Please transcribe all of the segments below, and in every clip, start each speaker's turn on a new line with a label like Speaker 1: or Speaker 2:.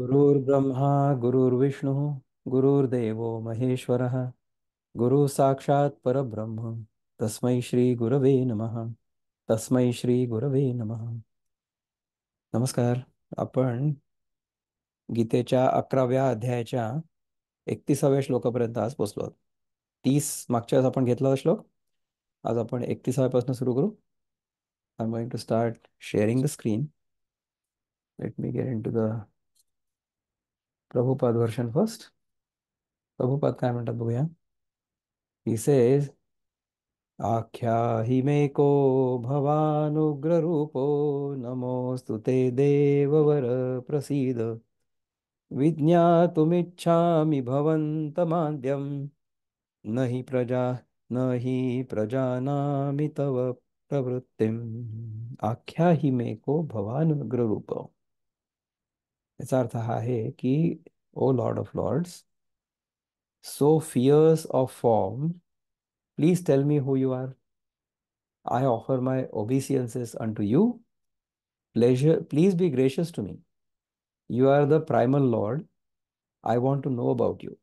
Speaker 1: गुरुर्ब्रह्मा गुरुर्विष्णू गुरुर्देव महेश्वर गुरु साक्षात परब्रह्म तस्मै श्री गुरवे नम तस्मै श्री गुरवे नम नमस्कार आपण गीतेच्या अकराव्या अध्यायाच्या एकतीसाव्या श्लोकापर्यंत आज पोचलो तीस मागच्या वेळेस आपण घेतला श्लोक आज आपण एकतीसाव्यापासून सुरू करू I am going to start sharing the screen let me get into the Prabhupad version first Prabhupad काय म्हणतात बघूया मे को भवानुग्र भवानुग्ररूपो नमोस्तु ते देववर प्रसीद विज्ञातुमिच्छामि भवंत न हि प्रजा न हि प्रजानामि तव को भवानुग्र रूपो याचा अर्थ हा आहे की O lord of lords so fierce of form please tell me who you are I offer my obeisances unto you pleasure please be gracious to me you are the primal lord I want to know about you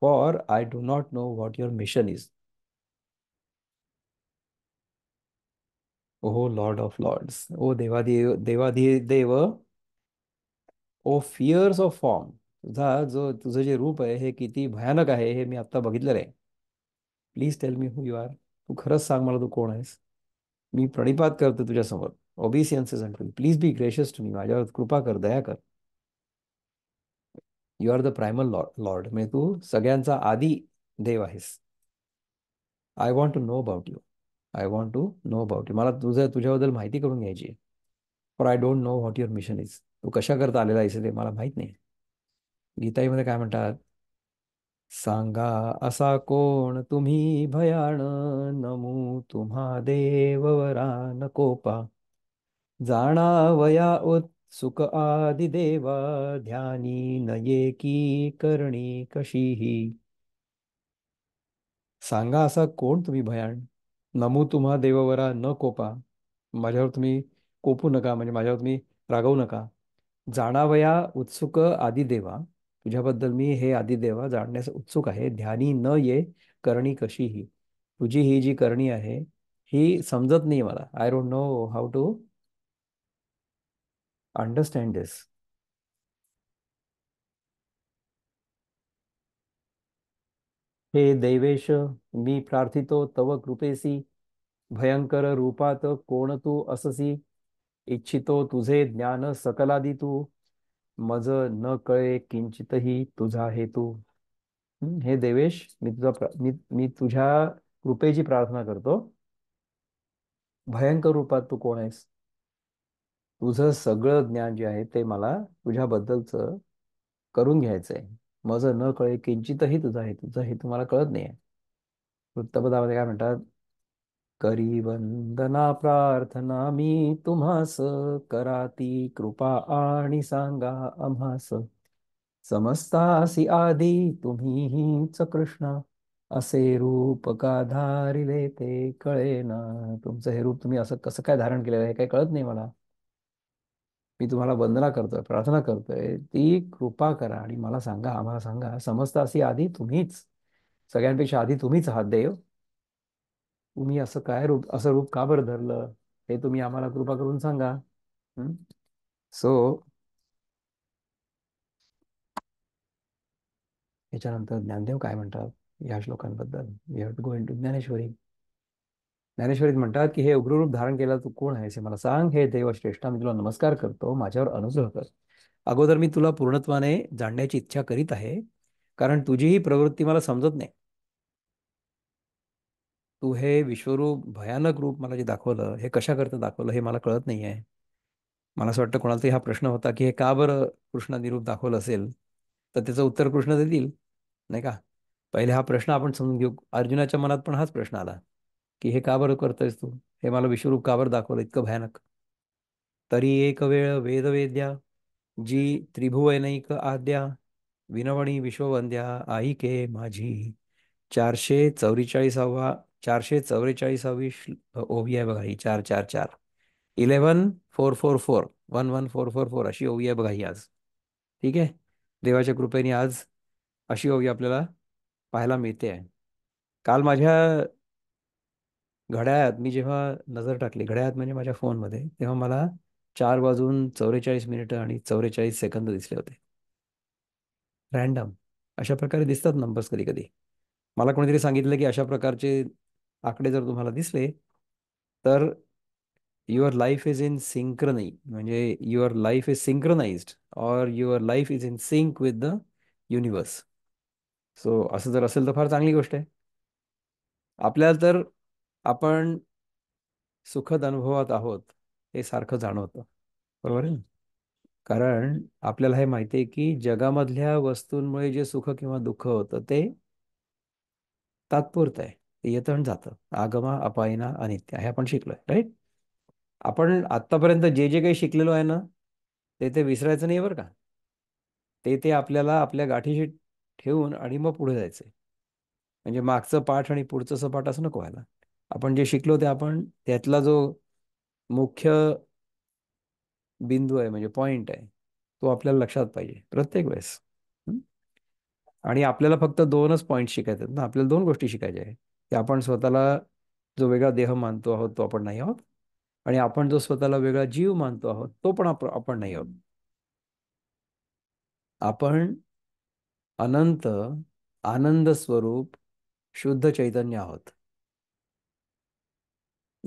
Speaker 1: for I do not know what your mission is O lord of lords O देवादे देवादे देव O fierce of form तुझा जो तुझं जे रूप आहे हे किती भयानक आहे हे मी आता बघितलं रे please tell me who you are तू खरंच सांग मला तू कोण आहेस मी प्रणिपात करतो तुझ्यासमोर ओबीसीएन अंकल please be gracious to me माझ्यावर कृपा कर दया कर you are the primal lord म्हणजे तू सगळ्यांचा आधी देव आहेस I want to know about you I want to know about you मला तुझ्या तुझ्याबद्दल माहिती करून घ्यायची for I don't know what your mission is कशा करता आलेला आहे ते मला माहित नाही गीताईमध्ये काय म्हणतात सांगा असा कोण तुम्ही भयान नमू तुम्हा देववरा नकोपा जाणावया सुख आदि देवा ध्यानी नये की करणी कशीही सांगा असा कोण तुम्ही भयान नमू तुम्हा देववरा न कोपा माझ्यावर तुम्ही कोपू नका म्हणजे माझ्यावर तुम्ही रागवू नका जाणावया उत्सुक देवा तुझ्याबद्दल मी हे देवा जाणण्यास उत्सुक आहे ध्यानी न ये करणी कशी ही तुझी ही जी करणी आहे ही समजत नाही मला I don't know how to understand this हे दैवेश मी प्रार्थितो तव कृपेसी भयंकर रूपात कोण तू अससी इच्छितो तुझे ज्ञान सकलादी तू मज न कळे किंचितही तुझा हेतू हे देवेश मी तुझा मी मी तुझ्या कृपेची प्रार्थना करतो भयंकर रूपात तू कोण आहेस तुझं सगळं ज्ञान जे आहे ते मला तुझ्याबद्दलचं करून घ्यायचंय माझं न कळे किंचितही तुझा आहे तुझा हे तुम्हाला कळत नाही वृत्तपदामध्ये काय म्हणतात करी वंदना प्रार्थना मी तुम्हास कराती कृपा आणि सांगा आम्हास समस्तासी आधी तुम्ही हीच कृष्णा असे रूप का धारिले ते कळे ना तुमचं हे रूप तुम्ही असं कसं काय धारण केलेलं आहे काय कळत नाही मला मी तुम्हाला वंदना करतोय प्रार्थना करतोय ती कृपा करा आणि मला सांगा आम्हाला सांगा समजता अशी आधी तुम्हीच सगळ्यांपेक्षा आधी तुम्हीच आहात देव तुम्ही असं काय रूप असं रूप का बरं धरलं हे तुम्ही आम्हाला कृपा करून सांगा सो याच्यानंतर ज्ञानदेव काय म्हणतात या श्लोकांबद्दल we have to go in into Dnyaneshwari ज्ञानेश्वरीत म्हणतात की हे उग्ररूप धारण केलं तू कोण आहे मला सांग हे देव श्रेष्ठा मी तुला नमस्कार करतो माझ्यावर अनुग्रह कर अगोदर मी तुला पूर्णत्वाने जाणण्याची इच्छा करीत आहे कारण तुझी ही प्रवृत्ती मला समजत नाही तू हे विश्वरूप भयानक रूप मला जे दाखवलं हे कशा करता दाखवलं हे मला कळत नाही आहे मला असं वाटतं कोणाला हा प्रश्न होता की हे का बरं कृष्णा निरूप दाखवलं असेल तर त्याचं उत्तर कृष्ण देतील नाही का पहिले हा प्रश्न आपण समजून घेऊ अर्जुनाच्या मनात पण हाच प्रश्न आला की हे का बरं करतोयस तू हे मला विश्वरूप का बरं दाखवलं इतकं भयानक तरी एक वेळ वेदवेद्या जी त्रिभुवैनिक आद्या विनवणी विश्ववंद्या आई के माझी चारशे चौवेचाळीसावा चारशे चौवेचाळीसावी ओवी आहे बघा ही चार चार चार eleven four four four one one four four four अशी ओवी आहे बघा ही आज ठीक आहे देवाच्या कृपेने आज अशी ओवी आपल्याला पाहायला मिळते आहे काल माझ्या घड्याळात मी जेव्हा नजर टाकली घड्याळात म्हणजे माझ्या फोनमध्ये तेव्हा मला चार वाजून चौवेचाळीस मिनिट आणि चौवेचाळीस सेकंद दिसले होते रॅन्डम अशा प्रकारे दिसतात नंबर्स कधी कधी मला कोणीतरी सांगितलं की अशा प्रकारचे आकडे जर तुम्हाला दिसले तर your life is in synchrony म्हणजे युअर लाईफ इज सिंक्रनाइज्ड और your life is in sync with the universe so असं जर असेल तर फार चांगली गोष्ट आहे आपल्याला तर आपण सुखद अनुभवात आहोत हे सारखं जाणवतं बरोबर आहे कारण आपल्याला हे माहिती आहे की जगामधल्या वस्तूंमुळे जे सुख किंवा दुःख होतं ते तात्पुरतं आहे येत आणि जातं आगमा अपायना अनित्य हे आपण शिकलोय राईट आपण आतापर्यंत जे जे काही शिकलेलो आहे ना ते ते विसरायचं नाही बरं का ते ते आपल्याला आपल्या गाठीशी ठेवून आणि मग पुढे जायचं म्हणजे मागचं पाठ आणि पुढचं पाठ असं नको व्हायला आपण जे शिकलो ते आपण त्यातला जो मुख्य बिंदू आहे म्हणजे पॉइंट आहे तो आपल्याला लक्षात पाहिजे प्रत्येक वेळेस आणि आपल्याला फक्त दोनच पॉईंट शिकायचे ना आपल्याला दोन गोष्टी शिकायच्या आहेत की आपण स्वतःला जो वेगळा देह मानतो आहोत तो आपण नाही आहोत आणि आपण जो स्वतःला वेगळा जीव मानतो आहोत तो पण आपण नाही आहोत आपण अनंत आनंद स्वरूप शुद्ध चैतन्य आहोत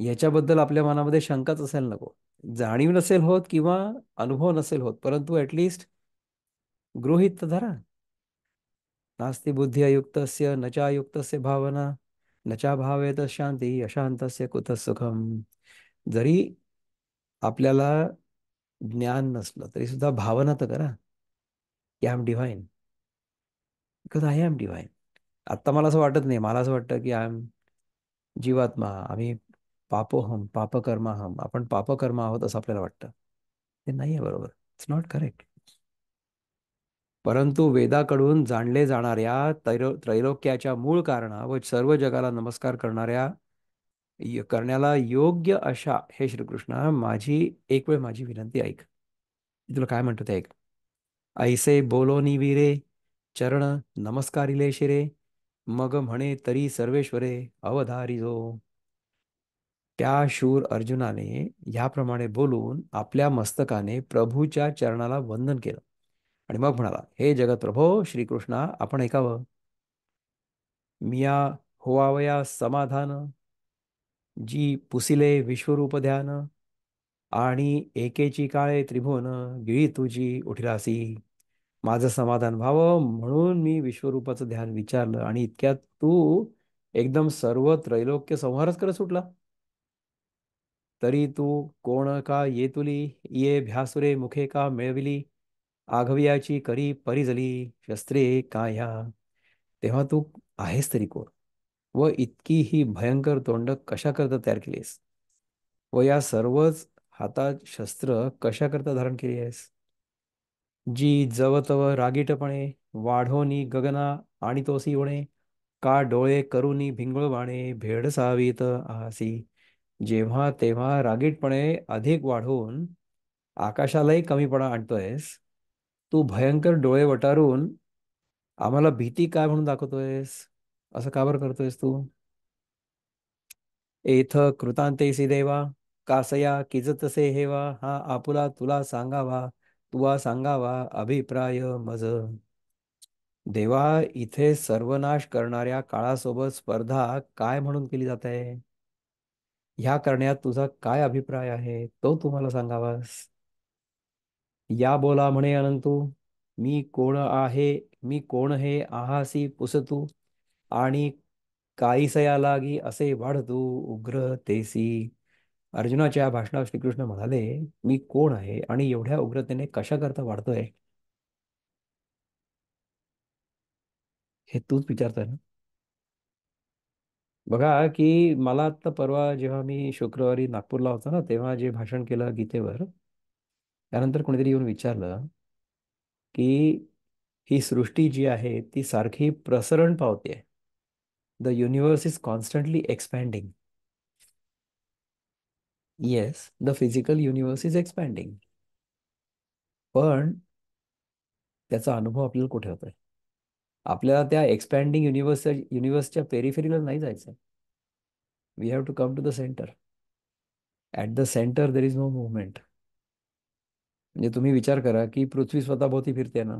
Speaker 1: याच्याबद्दल आपल्या मनामध्ये शंकाच असेल नको जाणीव नसेल होत किंवा अनुभव नसेल होत परंतु ॲटलिस्ट गृहित धरा नास्ती बुद्धी अयुक्तस्य नचायुक्तस्य भावना नचा भावेत शांती अशांतस्य कुत सुखम जरी आपल्याला ज्ञान नसलं तरी सुद्धा भावना तर करा की I am divine because I am divine आत्ता मला असं वाटत नाही मला असं वाटतं की आय एम जीवात्मा आम्ही पापोहम पापकर्माहम आपण पापकर्मा आहोत असं आपल्याला वाटतं ते नाही आहे बरोबर इट्स नॉट करेक्ट परंतु वेदाकडून जाणले जाणाऱ्या तैरो त्रैलोक्याच्या मूळ कारणा व सर्व जगाला नमस्कार करणाऱ्या करण्याला योग्य अशा हे श्रीकृष्ण माझी एक वेळ माझी विनंती ऐक तुला काय म्हणतो ते ऐक ऐसे बोलो वीरे चरण नमस्कारिले शिरे मग म्हणे तरी सर्वेश्वरे अवधारिजो त्या शूर अर्जुनाने ह्याप्रमाणे बोलून आपल्या मस्तकाने प्रभूच्या चरणाला वंदन केलं आणि मग म्हणाला हे प्रभो श्रीकृष्णा आपण ऐकावं मिया होवावया समाधान जी पुसिले विश्वरूप ध्यान आणि एकेची काळे त्रिभुवन गिळी तुझी उठिलासी माझं समाधान व्हावं म्हणून मी विश्वरूपाचं ध्यान विचारलं आणि इतक्यात तू एकदम सर्व त्रैलोक्य संहारच करत सुटला तरी तू कोण का ये तुली ये भ्यासुरे मुखे का मिळविली आघवियाची करी परिजली शस्त्रे काया तेव्हा तू आहेस तरी कोण व इतकी ही भयंकर तोंड कशाकरता तयार केलीस व या सर्वच हातात शस्त्र कशाकरता धारण केली आहेस जी जवतव रागीटपणे वाढोनी गगना आणि तोसी होणे का डोळे करुनी भिंगळवाणे भेडसावीत आसी जेव्हा तेव्हा रागीटपणे अधिक वाढवून आकाशालाही कमीपणा आणतोयस तू भयंकर डोळे वटारून आम्हाला भीती काय म्हणून दाखवतोयस असं काबर करतोयस तू एथ कृतांतेसी देवा कासया किजतसे हेवा हा आपुला तुला सांगावा तुवा सांगावा अभिप्राय मज देवा इथे सर्वनाश करणाऱ्या काळासोबत स्पर्धा काय म्हणून केली जात आहे ह्या करण्यात तुझा काय अभिप्राय आहे तो तुम्हाला सांगावास या बोला म्हणे अनंतू मी कोण आहे मी कोण हे आहासी पुसतू आणि सयाला लागी असे वाढतो उग्र तेसी अर्जुनाच्या भाषणावर श्रीकृष्ण म्हणाले मी कोण आहे आणि एवढ्या उग्रतेने कशाकरता वाढतोय हे तूच विचारतोय ना बघा की मला आता परवा जेव्हा मी शुक्रवारी नागपूरला होता ना तेव्हा जे भाषण केलं गीतेवर त्यानंतर कोणीतरी येऊन विचारलं की ही सृष्टी जी आहे ती सारखी प्रसरण पावते the universe is constantly expanding yes the physical universe is expanding पण त्याचा अनुभव आपल्याला कुठे होतोय आपल्याला त्या एक्सपॅन्डिंग युनिवर्स युनिवर्सच्या पेरिफेरीला नाही जायचं we have to come to the centre at the centre there is no movement म्हणजे तुम्ही विचार करा की पृथ्वी स्वतःभोवती फिरते ना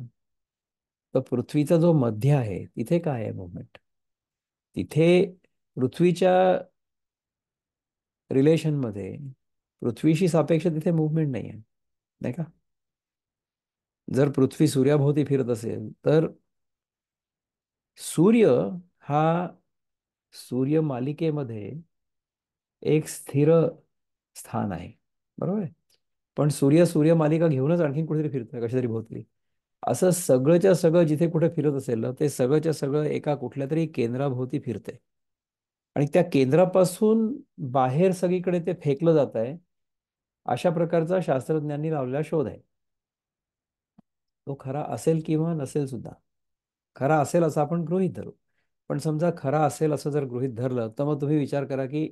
Speaker 1: तर पृथ्वीचा जो मध्य आहे तिथे काय आहे मुवमेंट तिथे पृथ्वीच्या रिलेशनमध्ये पृथ्वीशी सापेक्ष तिथे मुवमेंट नाही आहे नाही का जर पृथ्वी सूर्याभोवती फिरत असेल तर सूर्य हा सूर्य मालिकेमध्ये एक स्थिर स्थान आहे बरोबर आहे पण सूर्य सूर्य मालिका घेऊनच आणखीन कुठेतरी फिरतोय तरी भोवतरी असं सगळंच्या सगळं जिथे कुठे फिरत असेल ना ते सगळंच्या सगळं एका कुठल्या तरी केंद्राभोवती फिरते आणि त्या केंद्रापासून बाहेर सगळीकडे ते फेकलं जात आहे अशा प्रकारचा शास्त्रज्ञांनी लावलेला शोध आहे तो खरा असेल किंवा नसेल सुद्धा खरा असेल असं आपण गृहित धरू पण समजा खरा असेल असं जर गृहित धरलं तर मग तुम्ही विचार करा की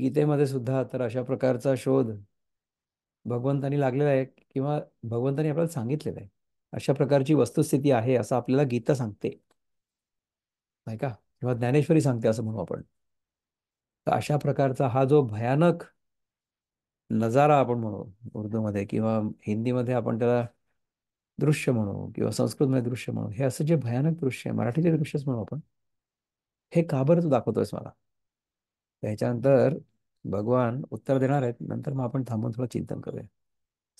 Speaker 1: गीतेमध्ये सुद्धा तर अशा प्रकारचा शोध भगवंतानी लागलेलं आहे किंवा भगवंतानी आपल्याला सांगितलेलं आहे अशा प्रकारची वस्तुस्थिती आहे असं आपल्याला गीता सांगते नाही का किंवा ज्ञानेश्वरी सांगते असं म्हणू आपण अशा प्रकारचा हा जो भयानक नजारा आपण म्हणू उर्दूमध्ये किंवा हिंदीमध्ये आपण त्याला दृश्य म्हणू किंवा संस्कृतमध्ये दृश्य म्हणू हे असं जे भयानक दृश्य आहे मराठीचे दृश्यच म्हणू आपण हे काबर तू दाखवतोयस मला त्याच्यानंतर भगवान उत्तर देणार आहेत नंतर मग आपण थांबून थोडं चिंतन करूया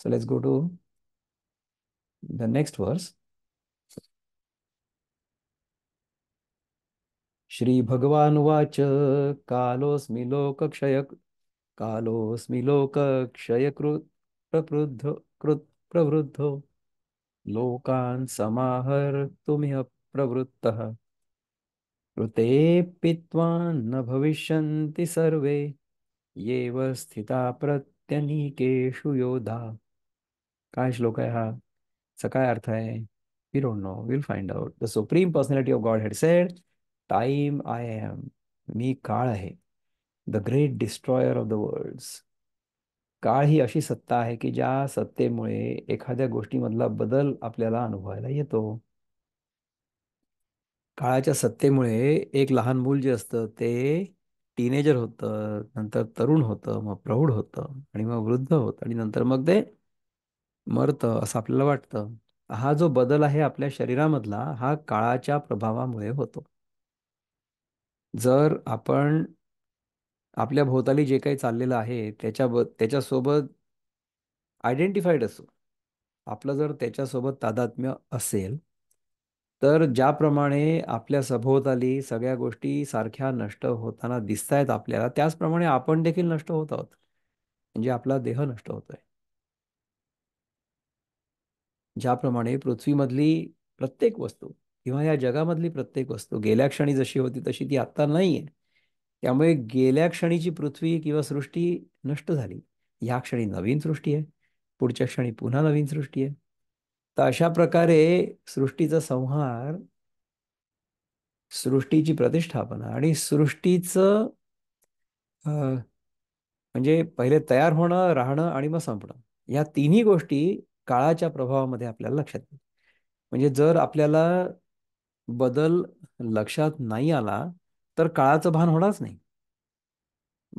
Speaker 1: so let's go to the next verse Shri भगवान वाच कालोस्मि क्षय कालोस्मि लोकक्षयकृत प्रवृद्ध कृत प्रवृद्धो लोकान् समाहर्तुमिह प्रवृत्तः कृते पित्वान्न भविष्यन्ति सर्वे येव स्थिता प्रत्यनिकेषु योधा काय श्लोक आहे हा सकाय अर्थ आहे we don't know will find out the supreme personality of Godhead said time I am मी काळ आहे the great destroyer of the worlds काळ ही अशी सत्ता आहे की ज्या सत्तेमुळे एखाद्या गोष्टीमधला बदल आपल्याला अनुभवायला येतो काळाच्या सत्तेमुळे एक लहान मूल जे असतं ते टीनेजर होतं नंतर तरुण होतं मग प्रौढ होतं आणि मग वृद्ध होतं आणि नंतर मग ते मरतं असं आपल्याला वाटतं हा जो बदल आहे आपल्या शरीरामधला हा काळाच्या प्रभावामुळे होतो जर आपण आपल्या भोवताली जे काही चाललेलं आहे त्याच्या त्याच्यासोबत आयडेंटिफाईड असो आपलं जर त्याच्यासोबत तादात्म्य असेल तर ज्याप्रमाणे आपल्या सभोवताली सगळ्या गोष्टी सारख्या नष्ट होताना दिसतायत आपल्याला त्याचप्रमाणे आपण देखील नष्ट होत आहोत म्हणजे आपला देह नष्ट होतोय ज्याप्रमाणे पृथ्वीमधली प्रत्येक वस्तू किंवा या जगामधली प्रत्येक वस्तू गेल्या क्षणी जशी होती तशी ती आत्ता नाही आहे त्यामुळे गेल्या क्षणीची पृथ्वी किंवा सृष्टी नष्ट झाली या क्षणी नवीन सृष्टी आहे पुढच्या क्षणी पुन्हा नवीन सृष्टी आहे तर अशा प्रकारे सृष्टीचा संहार सृष्टीची प्रतिष्ठापना आणि सृष्टीचं म्हणजे पहिले तयार होणं राहणं आणि मग संपणं या तिन्ही गोष्टी काळाच्या प्रभावामध्ये आपल्याला लक्षात येईल म्हणजे जर आपल्याला बदल लक्षात नाही आला तर काळाचं भान होणारच नाही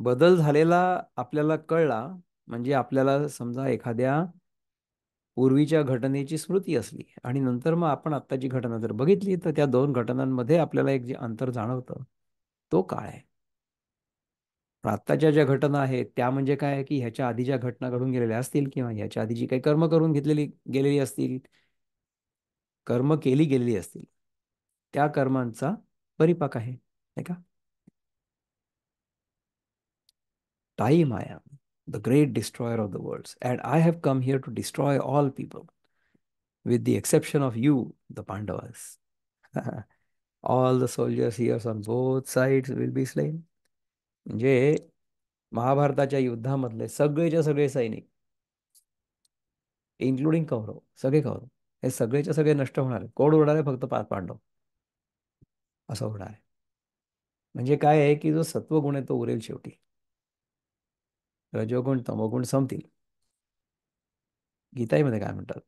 Speaker 1: बदल झालेला आपल्याला कळला म्हणजे आपल्याला समजा एखाद्या पूर्वीच्या घटनेची स्मृती असली आणि नंतर मग आपण आत्ताची घटना जर बघितली तर त्या दोन घटनांमध्ये आपल्याला एक जे अंतर जाणवतं तो काळ आहे आत्ताच्या ज्या घटना आहेत त्या म्हणजे काय की ह्याच्या आधी ज्या घटना घडून गेलेल्या असतील किंवा ह्याच्या आधी जी काही कर्म करून घेतलेली गेलेली असतील कर्म केली गेलेली असतील त्या कर्मांचा परिपाक आहे का ताई माया the great destroyer of the worlds. And I have come here to destroy all people, with the exception of you, the Pandavas. all the soldiers here on both sides will be slain. म्हणजे महाभारताच्या युद्धामधले सगळेच्या सगळे सैनिक including Kaurava सगळे कौरव हे सगळेच्या सगळे नष्ट होणार आहे कोण उरणार आहे फक्त पाच पांडव असं होणार आहे म्हणजे काय आहे की जो सत्वगुण आहे तो उरेल शेवटी रजोगुण तमोगुण संपतील गीताईमध्ये काय म्हणतात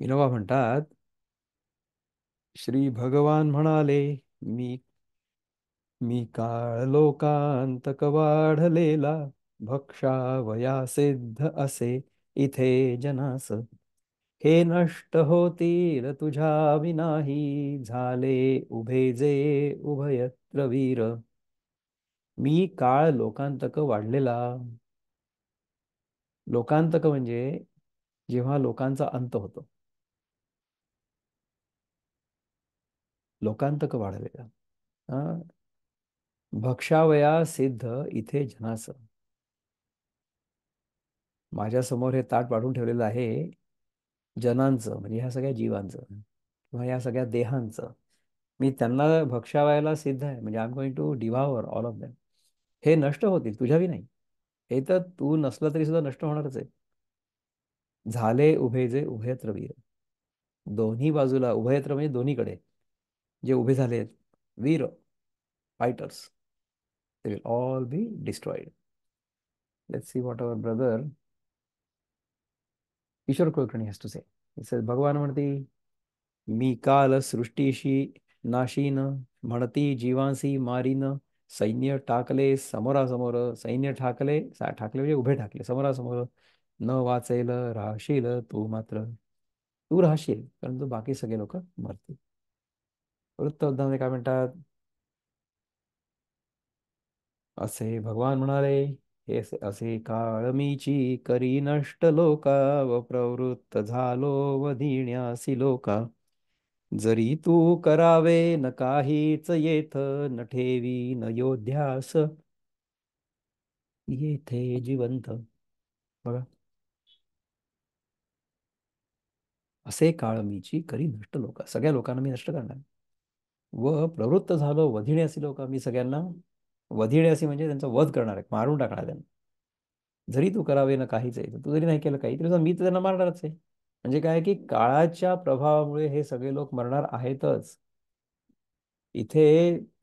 Speaker 1: विनोबा म्हणतात श्री भगवान म्हणाले मी मी काळ लोकांतक वाढलेला भक्षावया सिद्ध असे इथे जनास हे नष्ट होतील तुझ्या विनाही झाले उभे जे उभयत्र वीर मी काळ लोकांतक वाढलेला लोकांतक म्हणजे जेव्हा लोकांचा अंत होतो लोकांतक वाढलेला भक्षावया सिद्ध इथे जनास माझ्या समोर हे ताट वाढून ठेवलेलं आहे जनांचं म्हणजे ह्या सगळ्या जीवांचं किंवा या सगळ्या देहांचं मी त्यांना भक्षावायला सिद्ध आहे म्हणजे I am going to devour all of them हे नष्ट होतील भी नाही हे तर तू नसलं तरी सुद्धा नष्ट होणारच आहे झाले उभे जे उभयत्र वीर दोन्ही बाजूला उभयत्र म्हणजे दोन्हीकडे जे उभे झाले वीर fighters they will all be destroyed let's see what our brother Kishor Kulkarni has to say Bhagwan म्हणते मी काल सृष्टीशी नाशीन म्हणती जीवांसी मारीन सैन्य टाकले समोरासमोर सैन्य ठाकले ठाकले म्हणजे उभे ठाकले समोरासमोर न वाचेल राहशील तू मात्र तू राहशील परंतु बाकी सगळे लोक मरतील वृत्तबद्धामध्ये काय म्हणतात असे भगवान म्हणाले हे असे काळमीची करी नष्ट लोका व प्रवृत्त झालो व धीण्यासी लोका जरी तू करावे न काहीच येथ न ठेवी न योध्यास येथे जिवंत बघा असे काळ मीची करी नष्ट लोक सगळ्या लोकांना मी नष्ट करणार व प्रवृत्त झालो वधिणे असे लोक मी सगळ्यांना वधिणे असे म्हणजे त्यांचा वध करणार आहे मारून टाकणार त्यांना जरी तू करावे ना काहीच आहे तू जरी नाही केलं काही तरी मी तर त्यांना मारणारच आहे म्हणजे काय की काळाच्या प्रभावामुळे हे सगळे लोक मरणार आहेतच इथे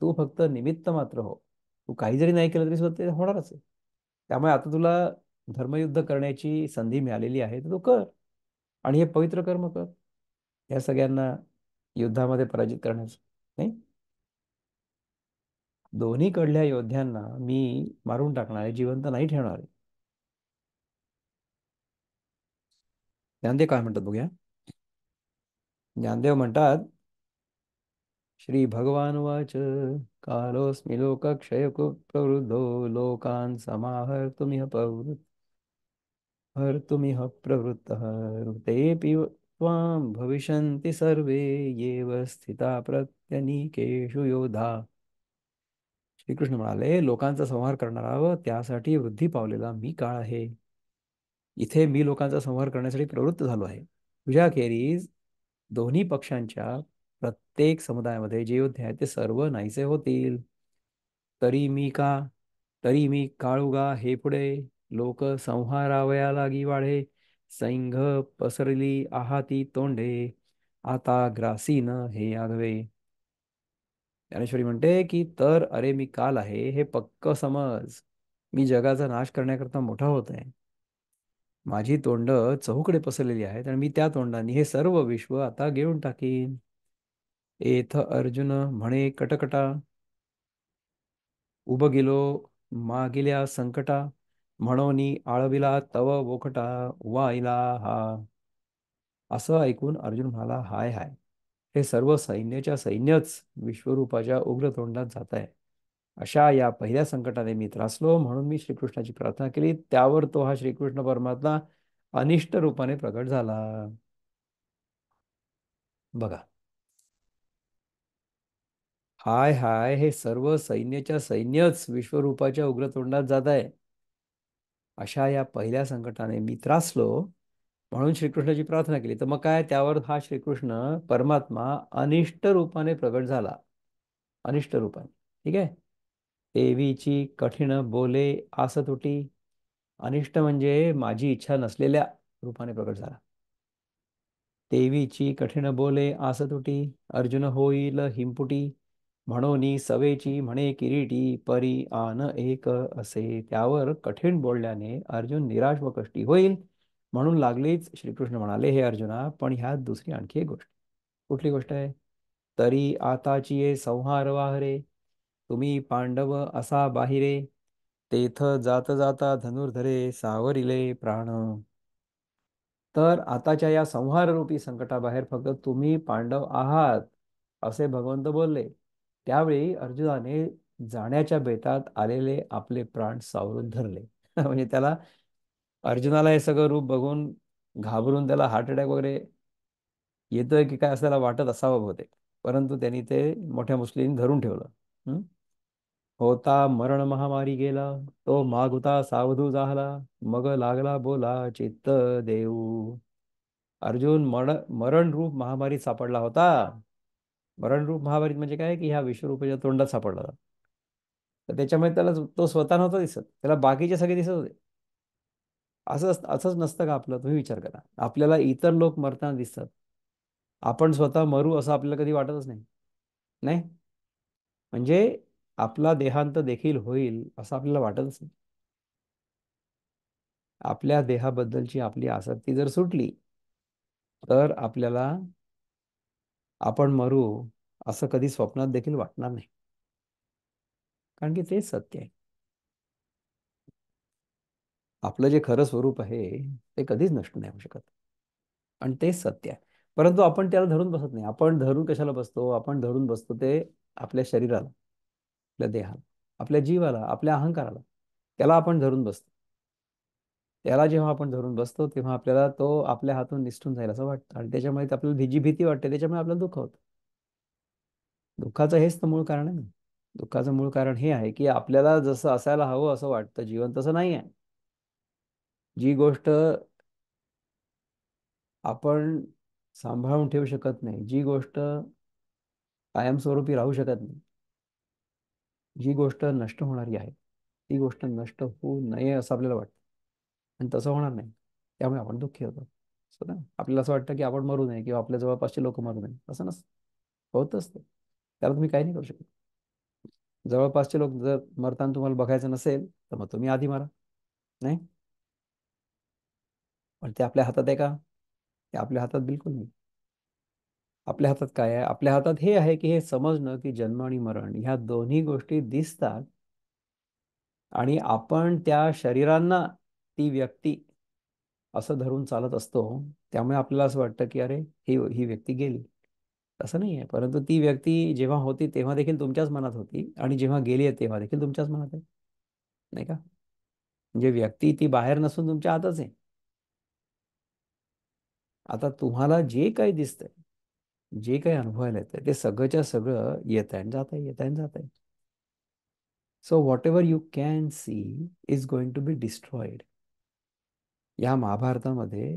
Speaker 1: तू फक्त निमित्त मात्र हो तू काही जरी नाही केलं तरी सुद्धा ते होणारच आहे त्यामुळे आता तुला धर्मयुद्ध करण्याची संधी मिळालेली आहे तर तू कर आणि हे पवित्र कर्म कर या सगळ्यांना युद्धामध्ये पराजित करण्याचं नाही दोन्ही कडल्या योद्ध्यांना मी मारून टाकणार आहे जिवंत नाही ठेवणार आहे ज्ञानदेव काय म्हणतात बघूया ज्ञानदेव म्हणतात श्री भगवान वाच कालोस्मी लोक क्षय प्रवृद्धो लोकान समाहर तुम्ही प्रवृत्त हर तुम्ही प्रवृत्त ते त्वां भविष्यन्ति सर्वे येव स्थिता प्रत्यनीकेषु योधा श्रीकृष्ण म्हणाले लोकांचा संहार करणारा व त्यासाठी वृद्धी पावलेला मी काळ आहे इथे मी लोकांचा संहार करण्यासाठी प्रवृत्त झालो आहे तुझ्याखेरीज दोन्ही पक्षांच्या प्रत्येक समुदायामध्ये जे योद्धे आहेत ते सर्व नाहीसे होतील तरी मी का तरी मी काळुगा हे पुढे लोक संहारावया लागी वाढे संघ पसरली आहाती तोंडे आता न हे आगवे ज्ञानेश्वरी म्हणते की तर अरे मी काल आहे हे पक्क समज मी जगाचा नाश करण्याकरता मोठा होत आहे माझी तोंड चहूकडे पसरलेली आहेत आणि मी त्या तोंडाने हे सर्व विश्व आता घेऊन टाकीन एथ अर्जुन म्हणे कटकटा उभ गेलो मागिल्या संकटा म्हणोनी आळविला तव वोखटा वाईला हा असं ऐकून अर्जुन म्हणाला हाय हाय हे सर्व सैन्याच्या सैन्यच विश्वरूपाच्या उग्र तोंडात जात आहे अशा या पहिल्या संकटाने मी त्रासलो म्हणून मी श्रीकृष्णाची प्रार्थना केली त्यावर तो हा श्रीकृष्ण परमात्मा अनिष्ट रूपाने प्रकट झाला बघा हाय हाय हे सर्व सैन्याच्या सैन्यच विश्वरूपाच्या उग्र तोंडात जात आहे अशा या पहिल्या संकटाने मी त्रासलो म्हणून श्रीकृष्णाची प्रार्थना केली तर मग काय त्यावर हा श्रीकृष्ण परमात्मा अनिष्ट रूपाने प्रकट झाला अनिष्ट रूपाने ठीक आहे देवीची कठीण बोले आस तुटी अनिष्ट म्हणजे माझी इच्छा नसलेल्या रूपाने प्रकट झाला देवीची कठीण बोले आस तुटी अर्जुन होईल हिंपुटी म्हणोनी सवेची म्हणे किरीटी परी आन एक असे त्यावर कठीण बोलल्याने अर्जुन निराश व कष्टी होईल म्हणून लागलीच श्रीकृष्ण म्हणाले हे अर्जुना पण ह्यात दुसरी आणखी एक गोष्ट कुठली गोष्ट आहे तरी आताची ये संहार वाहरे तुम्ही पांडव असा बाहिरे तेथ जात जाता धनुर्धरे सावरिले प्राण तर आताच्या या संहार रूपी संकटाबाहेर फक्त तुम्ही पांडव आहात असे भगवंत बोलले त्यावेळी अर्जुनाने जाण्याच्या बेतात आलेले आपले प्राण सावरून धरले म्हणजे त्याला अर्जुनाला हे सगळं रूप बघून घाबरून त्याला हार्ट अटॅक वगैरे येतोय की काय असं त्याला वाटत असावं बहुतेक परंतु त्यांनी ते मोठ्या मुस्लिम धरून ठेवलं होता मरण महामारी गेला तो माग होता सावधू झाला मग लागला बोला चित्त देऊ अर्जुन मर मरण रूप महामारीत सापडला होता मरण रूप महामारीत म्हणजे काय की ह्या विश्वरूपाच्या तोंडात सापडला होता तर त्याच्यामुळे त्याला तो स्वतः नव्हता दिसत त्याला बाकीचे सगळे दिसत होते असं असंच नसतं का आपलं तुम्ही विचार करा आपल्याला इतर लोक मरताना दिसतात आपण स्वतः मरू असं आपल्याला कधी वाटतच नाही म्हणजे आपला देहांत देखील होईल असं आपल्याला वाटतच नाही आपल्या देहाबद्दलची आपली आसक्ती जर सुटली तर आपल्याला आपण मरू असं कधी स्वप्नात देखील वाटणार नाही कारण की ते सत्य आहे आपलं जे खरं स्वरूप आहे ते कधीच नष्ट नाही होऊ शकत आणि तेच सत्य आहे परंतु आपण त्याला धरून बसत नाही आपण धरून कशाला बसतो आपण धरून बसतो ते आपल्या शरीराला आपल्या देहाला आपल्या जीवाला आपल्या अहंकाराला त्याला आपण धरून बसतो त्याला जेव्हा आपण धरून बसतो तेव्हा आपल्याला तो आपल्या हातून निष्ठून जाईल असं वाटतं आणि त्याच्यामुळे आपल्याला भीजी भीती वाटते त्याच्यामुळे आपल्याला दुःख होतं दुःखाचं हेच तर मूळ कारण आहे दुःखाचं मूळ कारण हे आहे की आपल्याला जसं असायला हवं असं वाटतं जीवन तसं नाही आहे जी गोष्ट आपण सांभाळून ठेवू शकत नाही जी गोष्ट कायमस्वरूपी राहू शकत नाही जी गोष्ट नष्ट होणारी आहे ती गोष्ट नष्ट होऊ नये असं आपल्याला वाटतं आणि तसं होणार नाही त्यामुळे आपण दुःखी होतो ना आपल्याला असं वाटतं की आपण मरू नये किंवा आपल्या जवळपासचे लोक मरू नये असं नसतं होत ते त्याला तुम्ही काही नाही करू शकत जवळपासचे लोक जर मरताना तुम्हाला बघायचं नसेल तर मग तुम्ही आधी मारा नाही पण ते आपल्या हातात आहे का ते आपल्या हातात बिलकुल नाही आपल्या हातात काय आहे आपल्या हातात हे आहे की हे समजणं की जन्म आणि मरण ह्या दोन्ही गोष्टी दिसतात आणि आपण त्या शरीरांना ती व्यक्ती असं धरून चालत असतो त्यामुळे आपल्याला असं वाटतं की अरे ही ही व्यक्ती गेली असं नाही आहे परंतु ती व्यक्ती जेव्हा होती तेव्हा देखील तुमच्याच मनात होती आणि जेव्हा गेली आहे तेव्हा देखील तुमच्याच मनात आहे नाही का म्हणजे व्यक्ती ती बाहेर नसून तुमच्या आतच आहे आता तुम्हाला जे काही दिसतंय जे काही अनुभवायला येतं ते सगळंच्या सगळं येत आहे जात आहे येत आहे जात आहे so whatever you can see is going to be destroyed या महाभारतामध्ये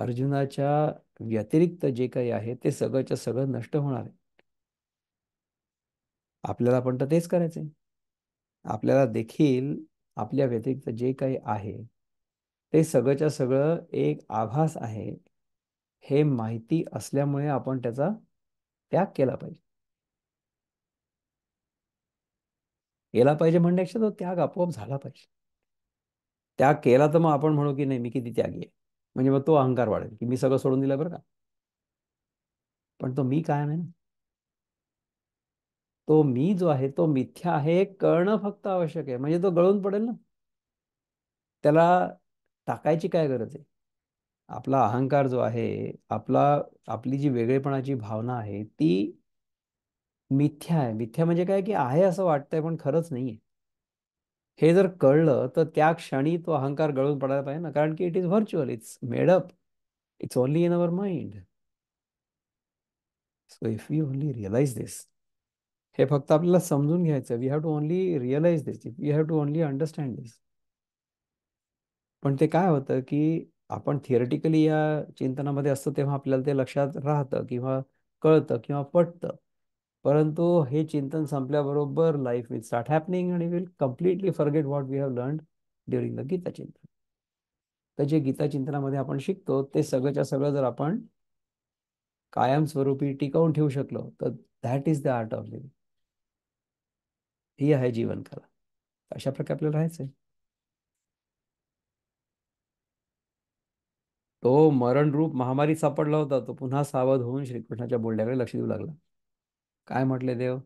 Speaker 1: अर्जुनाच्या व्यतिरिक्त जे काही आहे ते सगळंच्या सगळं नष्ट होणार आहे आपल्याला पण तर तेच करायचंय आहे आपल्याला देखील आपल्या व्यतिरिक्त जे काही आहे ते सगळंच्या सगळं एक आभास आहे हे माहिती असल्यामुळे आपण त्याचा त्याग केला पाहिजे केला पाहिजे म्हणण्यापेक्षा तो त्याग आपोआप झाला पाहिजे त्याग केला तर मग आपण म्हणू की नाही मी किती त्यागी आहे म्हणजे मग तो अहंकार वाढेल की मी सगळं सोडून दिलं बरं का पण तो मी काय नाही तो मी जो आहे तो मिथ्या आहे कळणं फक्त आवश्यक आहे म्हणजे तो गळून पडेल ना त्याला टाकायची काय गरज आहे आपला अहंकार जो आहे आपला आपली जी वेगळेपणाची भावना आहे ती मिथ्या आहे मिथ्या म्हणजे काय की आहे असं वाटतंय पण खरंच नाहीये हे जर कळलं तर त्या क्षणी तो अहंकार गळून पडायला पाहिजे ना कारण की it is virtual it's made up it's only in our mind so if you only realise this हे फक्त आपल्याला समजून घ्यायचं we have to only realise this we have to only understand this पण ते काय होतं की आपण थिअरेटिकली या चिंतनामध्ये असतो तेव्हा आपल्याला ते लक्षात राहतं किंवा कळतं किंवा पटतं परंतु हे चिंतन संपल्याबरोबर लाईफ विल स्टार्ट हॅपनिंग आणि will completely forget what we have learn during the Gita चिंतन तर जे गीता चिंतनामध्ये आपण शिकतो ते सगळंच्या सगळं जर आपण कायमस्वरूपी टिकवून ठेवू शकलो तर that is the art of living ही आहे जीवन कला अशा प्रकारे आपल्याला राहायचं आहे तो मरण रूप महामारी सापडला होता तो पुन्हा सावध होऊन श्रीकृष्णाच्या बोलण्याकडे लक्ष देऊ लागला काय म्हटले देव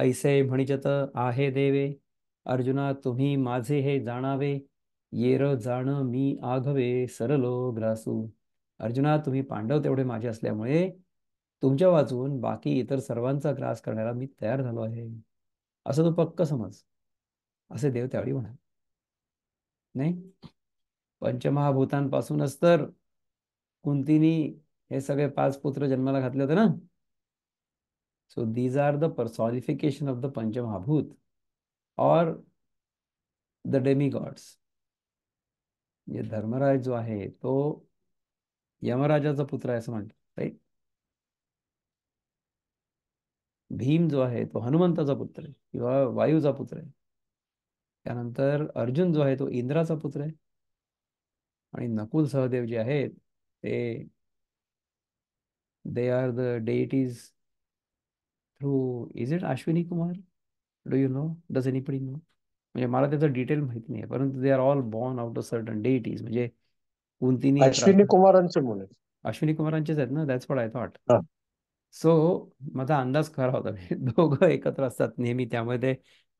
Speaker 1: ऐसे म्हणिचत आहे देवे अर्जुना तुम्ही माझे हे जाणावे येर जाण मी आघवे सरलो ग्रासू अर्जुना तुम्ही पांडव तेवढे माझे असल्यामुळे तुमच्या वाचून बाकी इतर सर्वांचा ग्रास करण्याला मी तयार झालो आहे असं तो पक्क समज असे देव त्यावेळी म्हणाले नाही पंचमहाभूतांपासूनच तर कुंतीनी हे सगळे पाच पुत्र जन्माला घातले होते ना so these are the personification of the panchamahabhuta और द डेमी गॉड्स म्हणजे धर्मराज जो आहे तो यमराजाचा पुत्र आहे असं म्हणतात राईट भीम जो आहे तो हनुमंताचा पुत्र आहे किंवा वायूचा पुत्र आहे त्यानंतर अर्जुन जो आहे तो इंद्राचा पुत्र आहे आणि नकुल सहदेव जे आहेत They they are the deities through is it Ashwini Kumar? Do you know? Does anybody know? म्हणजे मला त्याचं डिटेल माहित नाही परंतु they are all born out of certain deities म्हणजे कुंतीने अश्विनी कुमारांचे मुले अश्विनी कुमारांचेच आहेत ना that's what I thought so माझा अंदाज खरा होता दोघं एकत्र असतात नेहमी त्यामध्ये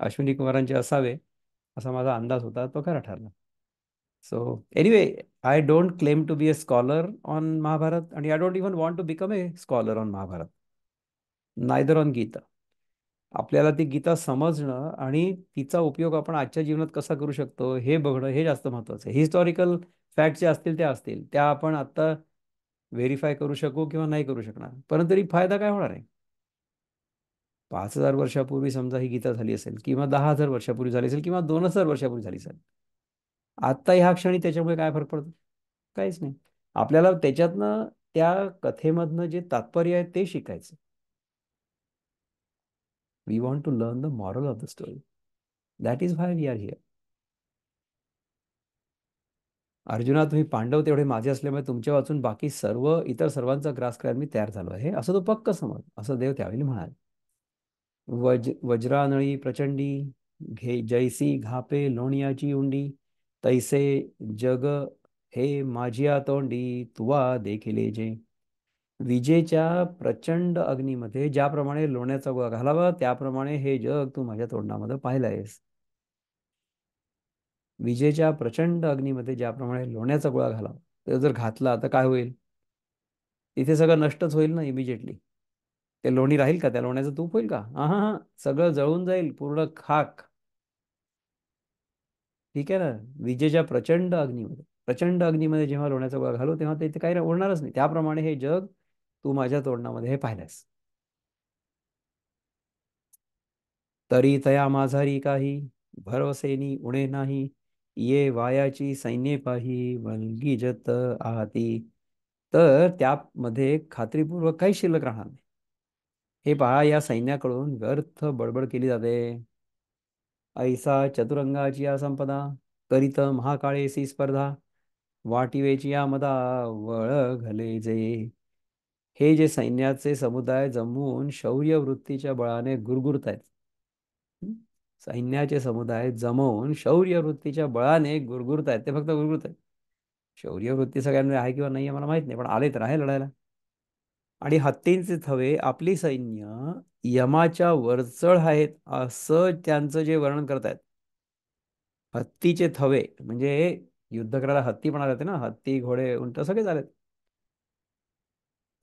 Speaker 1: अश्विनी कुमारांचे असावे असा माझा अंदाज होता तो खरा ठरला So, anyway, I don't claim to be a scholar on Mahabharat and I don't even want to become a scholar on Mahabharat neither on Gita. आपल्याला ती गीता समजणं आणि तिचा उपयोग आपण आजच्या जीवनात कसा करू शकतो हे बघणं हे जास्त महत्वाचं आहे हिस्टॉरिकल फॅक्ट जे असतील त्या असतील त्या आपण आता व्हेरीफाय करू शकू किंवा नाही करू शकणार परंतु तरी फायदा काय होणार आहे पाच हजार वर्षापूर्वी समजा ही गीता झाली असेल किंवा दहा हजार वर्षापूर्वी झाली असेल किंवा दोन हजार वर्षापूर्वी झाली असेल आत्ता ह्या क्षणी त्याच्यामुळे काय फरक पडतो काहीच नाही आपल्याला त्याच्यातनं त्या कथेमधनं जे तात्पर्य आहे ते शिकायचं we want to learn the moral of the story that is why we are here Arjuna तुम्ही पांडव तेवढे माझे असल्यामुळे तुमच्या वाचून बाकी सर्व इतर सर्वांचा ग्रास करायला मी तयार झालो आहे असं तो पक्क समज असं देव त्यावेळी म्हणाल वज वज्रानळी प्रचंडी घे जैसी घापे लोणियाची उंडी तैसे जग हे माझिया तोंडी तुवा देखील जे विजेच्या प्रचंड अग्नीमध्ये ज्याप्रमाणे लोण्याचा गोळा घालावा त्याप्रमाणे हे जग तू माझ्या तोंडामध्ये पाहिलायस विजेच्या प्रचंड अग्नीमध्ये ज्याप्रमाणे लोण्याचा गोळा घालावा ते जर घातला तर काय होईल तिथे सगळं नष्टच होईल ना इमिजिएटली ते लोणी राहील का त्या लोण्याचं तूप होईल का हा हा सगळं जळून जाईल पूर्ण खाक ठीक आहे ना विजेच्या प्रचंड अग्नीमध्ये प्रचंड अग्नीमध्ये जेव्हा लोण्याचा गोळा घालू तेव्हा ते काही उडणारच नाही त्याप्रमाणे हे जग तू माझ्या तोडणामध्ये हे पाहिलंस तरी तया माझारी काही भरवसेनी उणे नाही ये वायाची सैन्य पाही वलगी जत आहाती तर त्यामध्ये खात्रीपूर्वक काही शिल्लक राहणार नाही हे पहा या सैन्याकडून व्यर्थ बडबड केली जाते ऐसा चतुरंगाची या संपदा करीत महाकाळेसी स्पर्धा वाटिवेची या मदा वळघले जे हे जे सैन्याचे समुदाय जमवून शौर्य वृत्तीच्या बळाने गुरगुरत आहेत सैन्याचे समुदाय जमवून शौर्य वृत्तीच्या बळाने गुरगुरत आहेत ते फक्त गुरगुरत आहेत शौर्य वृत्ती सगळ्यांमध्ये आहे किंवा नाही मला माहित नाही पण आले तर आहे लढायला आणि हत्तींचे थवे आपली सैन्य यमाच्या वरचळ आहेत असं त्यांचं जे वर्णन करतायत हत्तीचे थवे म्हणजे युद्ध करायला हत्ती पण आले होते ना हत्ती घोडे उंट सगळे झाले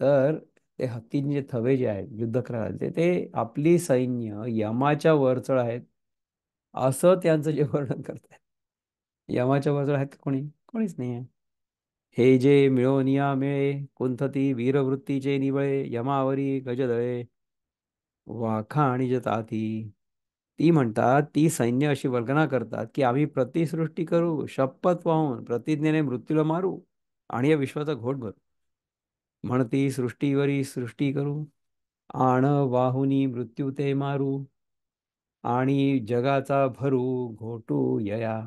Speaker 1: तर ते हत्तींचे थवे जे आहेत युद्ध करायला ते, आपली सैन्य यमाच्या वरचळ आहेत असं त्यांचं जे वर्णन करतायत यमाच्या वरचळ आहेत कोणी कोणीच नाही आहे हे जे निया मेळे कुंथती वीरवृत्तीचे निवळे यमावरी गजदळे वाखा आणि जताती ती म्हणतात ती सैन्य अशी वर्गना करतात की आम्ही प्रतिसृष्टी करू शपथ वाहून प्रतिज्ञेने मृत्यूला मारू आणि या विश्वाचा घोट भरू म्हणती सृष्टीवरी सृष्टी करू आण वाहुनी मृत्यू ते मारू आणि जगाचा भरू घोटू यया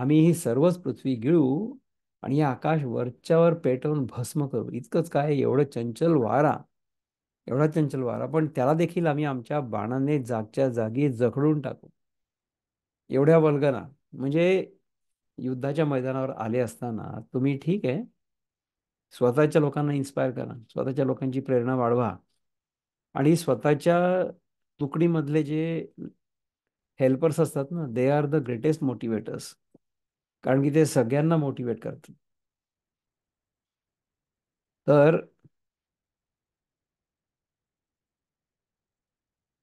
Speaker 1: आम्ही ही सर्वच पृथ्वी गिळू आणि आकाश वरच्यावर पेटवून भस्म करू इतकंच काय एवढं चंचल वारा एवढा चंचल वारा पण त्याला देखील आम्ही आमच्या बाणाने जागच्या जागी जखडून टाकू एवढ्या वल्गना म्हणजे युद्धाच्या मैदानावर आले असताना तुम्ही ठीक आहे स्वतःच्या लोकांना इन्स्पायर करा स्वतःच्या लोकांची प्रेरणा वाढवा आणि स्वतःच्या तुकडीमधले जे हेल्पर्स असतात ना they are the greatest motivators कारण की ते सगळ्यांना मोटिवेट करत तर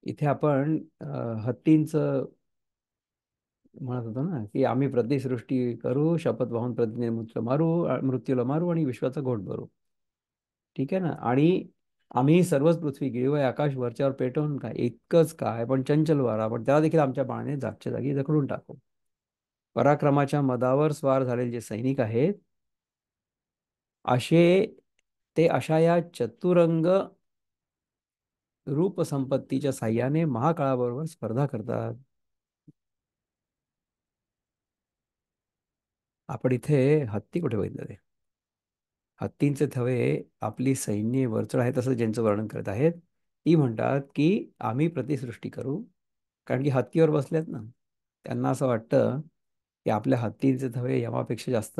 Speaker 1: इथे आपण हत्तींच म्हणत होतो ना की आम्ही प्रतिसृष्टी करू शपथ वाहून प्रतिनिधी मारू मृत्यूला मारू आणि विश्वाचा घोट भरू ठीक आहे ना आणि आम्ही सर्वच पृथ्वी गिळू आकाश वरच्यावर पेटवून काय इतकंच काय पण चंचल वारा पण त्याला देखील आमच्या बाळाने जागच्या जागी जखडून टाकू पराक्रमाच्या मदावर स्वार झालेले जे सैनिक आहेत असे ते अशा या चतुरंग रूपसंपत्तीच्या साह्याने महाकाळाबरोबर स्पर्धा करतात आपण इथे हत्ती कुठे बघितलं ते हत्तींचे थवे आपली सैन्य वरचढ आहेत असं ज्यांचं वर्णन करत आहेत ती म्हणतात की आम्ही प्रतिसृष्टी करू कारण की हत्तीवर बसल्यात ना त्यांना असं वाटतं की आपल्या हत्तींचे धवे यमापेक्षा जास्त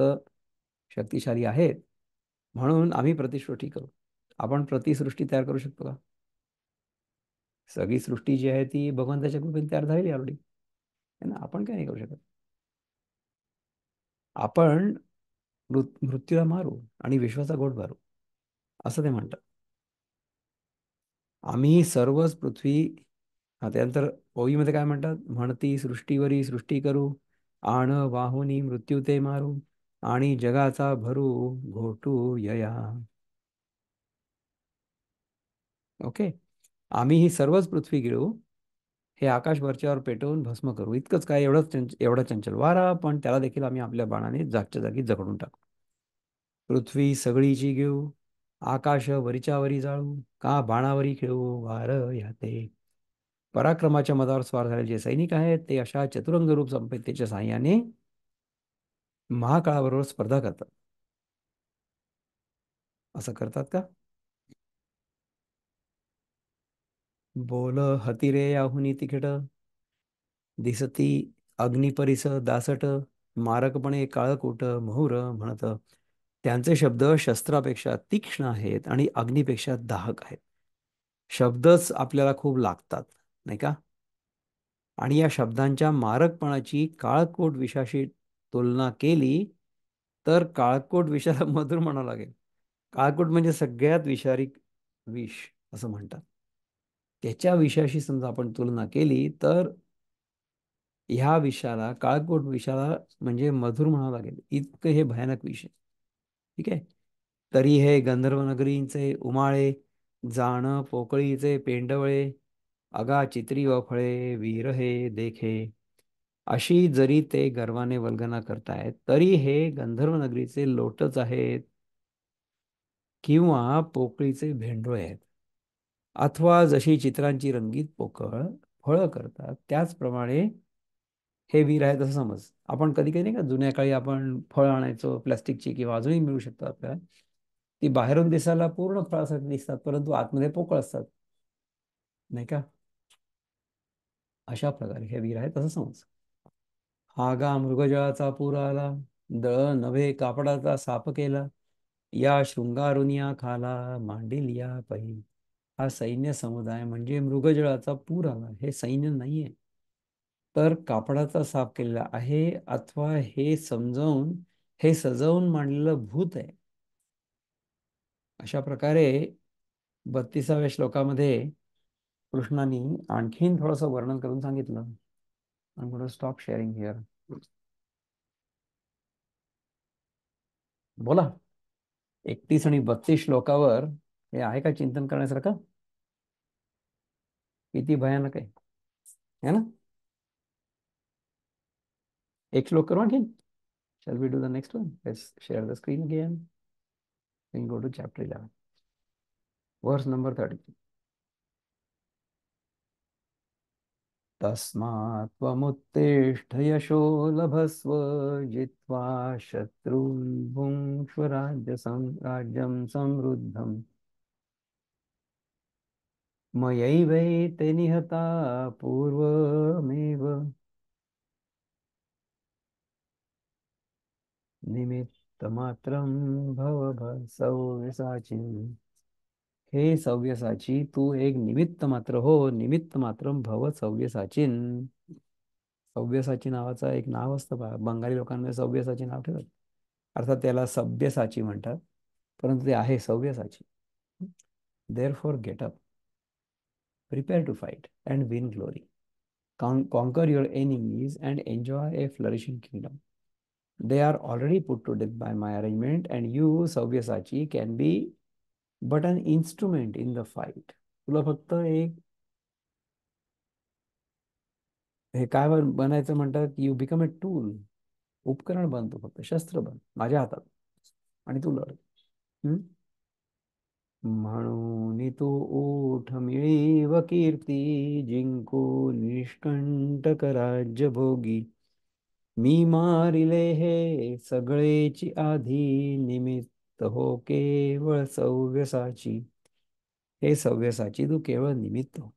Speaker 1: शक्तिशाली आहेत म्हणून आम्ही प्रतिसृष्टी करू आपण प्रतिसृष्टी तयार करू शकतो का सगळी सृष्टी जी आहे ती भगवंताच्या कृपेने तयार झालेली ऑलरेडी ना आपण काय नाही करू शकत आपण मृत्यूला मारू आणि विश्वाचा गोड भरू असं ते म्हणतात आम्ही सर्वच पृथ्वी त्यानंतर ओवीमध्ये काय म्हणतात म्हणती सृष्टीवरी सृष्टी करू आण वाहुनी मृत्यू ते मारू आणि जगाचा भरू घोटू यया ओके आम्ही ही सर्वच पृथ्वी गिळू हे आकाश वरच्यावर पेटवून भस्म करू इतकंच काय एवढंच चंच एवढा चंचल वारा पण त्याला देखील आम्ही आपल्या बाणाने जागच्या जागी जगडून टाकू पृथ्वी सगळीची घेऊ आकाश वरीच्या वरी जाळू का बाणावरी खेळू वार ते पराक्रमाच्या मधावर स्वार झालेले जे सैनिक आहेत ते अशा चतुरंग रूप संपत्तीच्या साह्याने महाकाळाबरोबर स्पर्धा करतात असं करतात का बोल हतिरे आहुनी तिखट दिसती अग्निपरिस दासट मारकपणे काळकोट महुर म्हणत त्यांचे शब्द शस्त्रापेक्षा तीक्ष्ण आहेत आणि अग्निपेक्षा दाहक आहेत शब्दच आपल्याला खूप लागतात नाही का आणि या शब्दांच्या मारकपणाची काळकोट विषाशी तुलना केली तर काळकोट विषाला मधुर म्हणावं लागेल काळकोट म्हणजे सगळ्यात विषारी विष असं म्हणतात त्याच्या विषाशी समजा आपण तुलना केली तर ह्या विषाला काळकोट विषाला म्हणजे मधुर म्हणावं लागेल इतकं हे भयानक विष ठीक आहे तरी हे गंधर्वनगरींचे उमाळे जाणं पोकळीचे पेंडवळे अगा चित्री व फळे वीर हे देखे अशी जरी ते गर्वाने वल्गना करतायत तरी हे गंधर्व नगरीचे लोटच आहेत किंवा पोकळीचे भेंडोळे आहेत अथवा जशी चित्रांची रंगीत पोकळ फळं करतात त्याचप्रमाणे हे वीर आहेत असं समज आपण कधी कधी नाही का जुन्या काळी आपण फळ आणायचो प्लास्टिकची किंवा अजूनही मिळू शकतो आपल्याला ती बाहेरून दिसायला पूर्ण फळासाठी दिसतात परंतु आतमध्ये पोकळ असतात नाही का अशा प्रकारे हे वीर आहे तसं समज आगा मृगजळाचा पूर आला दळ नभे कापडाचा साप केला या शृंगारुनिया खाला मांडील या पही हा सैन्य समुदाय म्हणजे मृगजळाचा पूर आला हे सैन्य नाहीये तर कापडाचा साप केलेला आहे अथवा हे समजवून हे सजवून मांडलेलं भूत आहे अशा प्रकारे बत्तीसाव्या श्लोकामध्ये कृष्णानी आणखीन थोडस वर्णन करून सांगितलं स्टॉक स्टॉप शेअरिंग हिअर बोला एकतीस आणि बत्तीस श्लोकावर हे आहे का चिंतन करण्यासारखं किती भयानक आहे है ना एक श्लोक करू आणखीन shall we do the next one share the screen again go to chapter eleven verse number thirty तस्मात्त्वमुत्तिष्ठ यशो लभस्व जित्वा शत्रुं स्वराज्यसं राज्यं संवृद्धम् मयैवैते निहता पूर्वमेव निमित्तमात्रं भवभौ हे सव्यसाची तू एक निमित्त मात्र हो निमित्त मात्र भव सव्यसाचीन सव्यसाची नावाचा एक नाव असतं बंगाली लोकांमध्ये सव्यसाची नाव ठेवत अर्थात त्याला सभ्यसाची म्हणतात परंतु ते आहे Savyasachi therefore get up prepare to fight and win glory conquer your enemies and enjoy a flourishing kingdom they are already put to death by my arrangement and you Savyasachi can be but an instrument in the fight तुला फक्त एक हे काय बनायचं म्हणतात you become a tool उपकरण बनतो फक्त शस्त्र बन माझ्या हातात आणि तू लढ म्हणून तो ओठ मिळी कीर्ती जिंको निष्कंटक राज्य भोगी मी मारिले हे सगळेची आधी निमित्त हो केवळ सव्यसाची हे सव्यसाची तू केवळ निमित्त हो.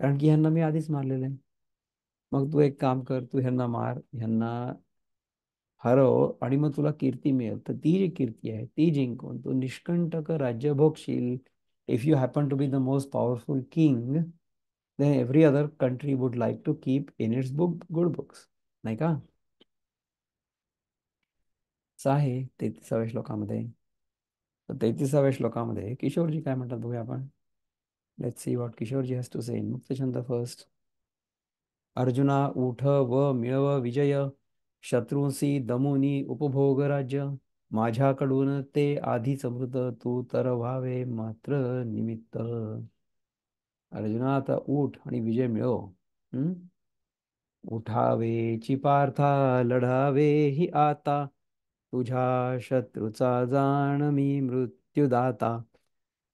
Speaker 1: कारण की ह्यांना मी आधीच मारलेलं आहे मग तू एक काम कर तू ह्यांना मार ह्यांना हरव आणि मग तुला कीर्ती मिळेल तर ती जी कीर्ती आहे ती जिंकून तू निष्कंटक राज्य भोगशील if you happen to be the most powerful king then every other country would like to keep in its book good books नाही का आहे तेहतीसाव्या श्लोकामध्ये तेहतीसाव्या श्लोकामध्ये किशोरजी काय म्हणतात बघूया आपण let see what Kishorji has to say मुक्त छंद फर्स्ट अर्जुना उठ व मिळव विजय शत्रुंसी दमुनी उपभोग राज्य माझ्याकडून ते आधी मृत तू तर व्हावे मात्र निमित्त अर्जुना आता उठ आणि विजय मिळव हम्म उठावे पार्था लढावे ही आता तुझ्या शत्रूचा जाण मी मृत्यूदाता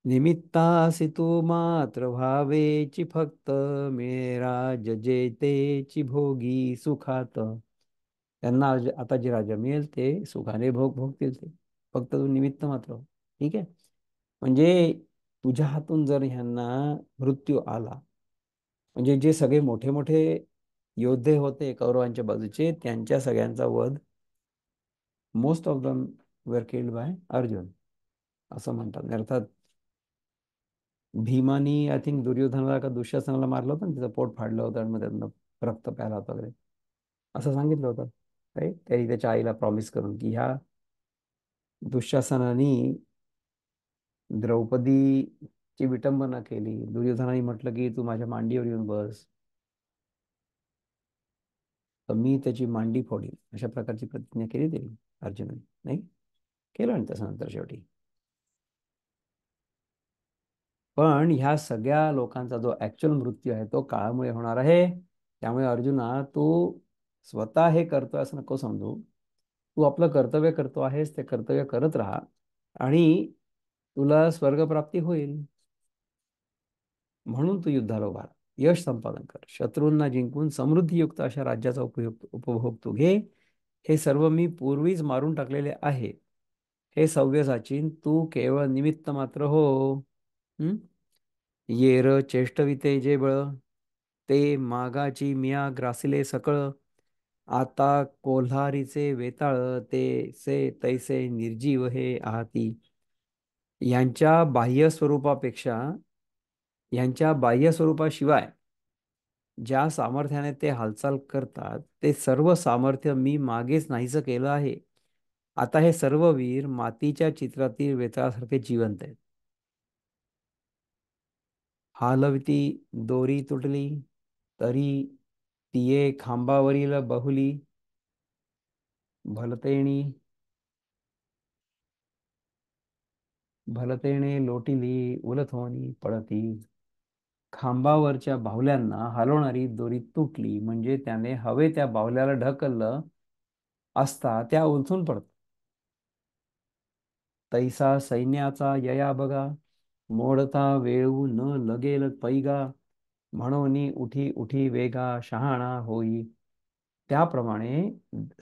Speaker 1: निमित्तासी तू मात्र व्हावेची फक्त मेरा भोगी सुखात त्यांना आता जे राजा मिळेल ते सुखाने भोग भोगतील ते फक्त तू निमित्त मात्र ठीक आहे म्हणजे तुझ्या हातून जर ह्यांना मृत्यू आला म्हणजे जे सगळे मोठे मोठे योद्धे होते कौरवांच्या बाजूचे त्यांच्या सगळ्यांचा वध most of them were killed by Arjun असं म्हणतात अर्थात भीमानी आय थिंक दुर्योधनाला का दुःशासनाला मारलं होतं तिचं पोट फाडलं होतं आणि मग त्यांना रक्त प्यायला होतं वगैरे असं सांगितलं होतं राईट त्यांनी त्याच्या आईला प्रॉमिस करून की ह्या दुःशासनानी द्रौपदीची विटंबना केली दुर्योधनाने म्हटलं की तू माझ्या मांडीवर येऊन बस तर मी त्याची मांडी फोडीन अशा प्रकारची प्रतिज्ञा केली त्यांनी अर्जुन नाही केलं आणि नंतर शेवटी पण ह्या सगळ्या लोकांचा जो ऍक्च्युअल मृत्यू आहे तो काळामुळे होणार आहे त्यामुळे अर्जुना तू स्वतः हे करतोय असं नको समजू तू आपलं कर्तव्य करतो आहेस ते कर्तव्य करत राहा आणि तुला स्वर्गप्राप्ती होईल म्हणून तू युद्धाला उभार यश संपादन कर शत्रूंना जिंकून समृद्धीयुक्त अशा राज्याचा उपयोग उपभोग तू घे हे सर्व मी पूर्वीच मारून टाकलेले आहे हे सव्य साचिन तू केवळ निमित्त मात्र हो येर चेष्टविते जे बळ ते मागाची मिया ग्रासिले सकळ आता कोल्हारीचे वेताळ ते से तैसे निर्जीव हे आहाती यांच्या बाह्य स्वरूपापेक्षा यांच्या बाह्य स्वरूपाशिवाय ज्या सामर्थ्याने ते हालचाल करतात ते सर्व सामर्थ्य मी मागेच नाहीचं केलं आहे आता हे सर्व वीर मातीच्या चित्रातील वेताळासारखे जिवंत आहेत हालविती दोरी तुटली तरी तिये खांबावरील बहुली भलतेणी भलतेणे लोटिली उलथोनी पडती खांबावरच्या बाहुल्यांना हलवणारी दोरी तुटली म्हणजे त्याने हवे त्या बाहुल्याला ढकललं असता त्या उलथून पडत तैसा सैन्याचा यया बघा मोडता वेळू न लगेल पैगा म्हणून उठी उठी वेगा शहाणा होई त्याप्रमाणे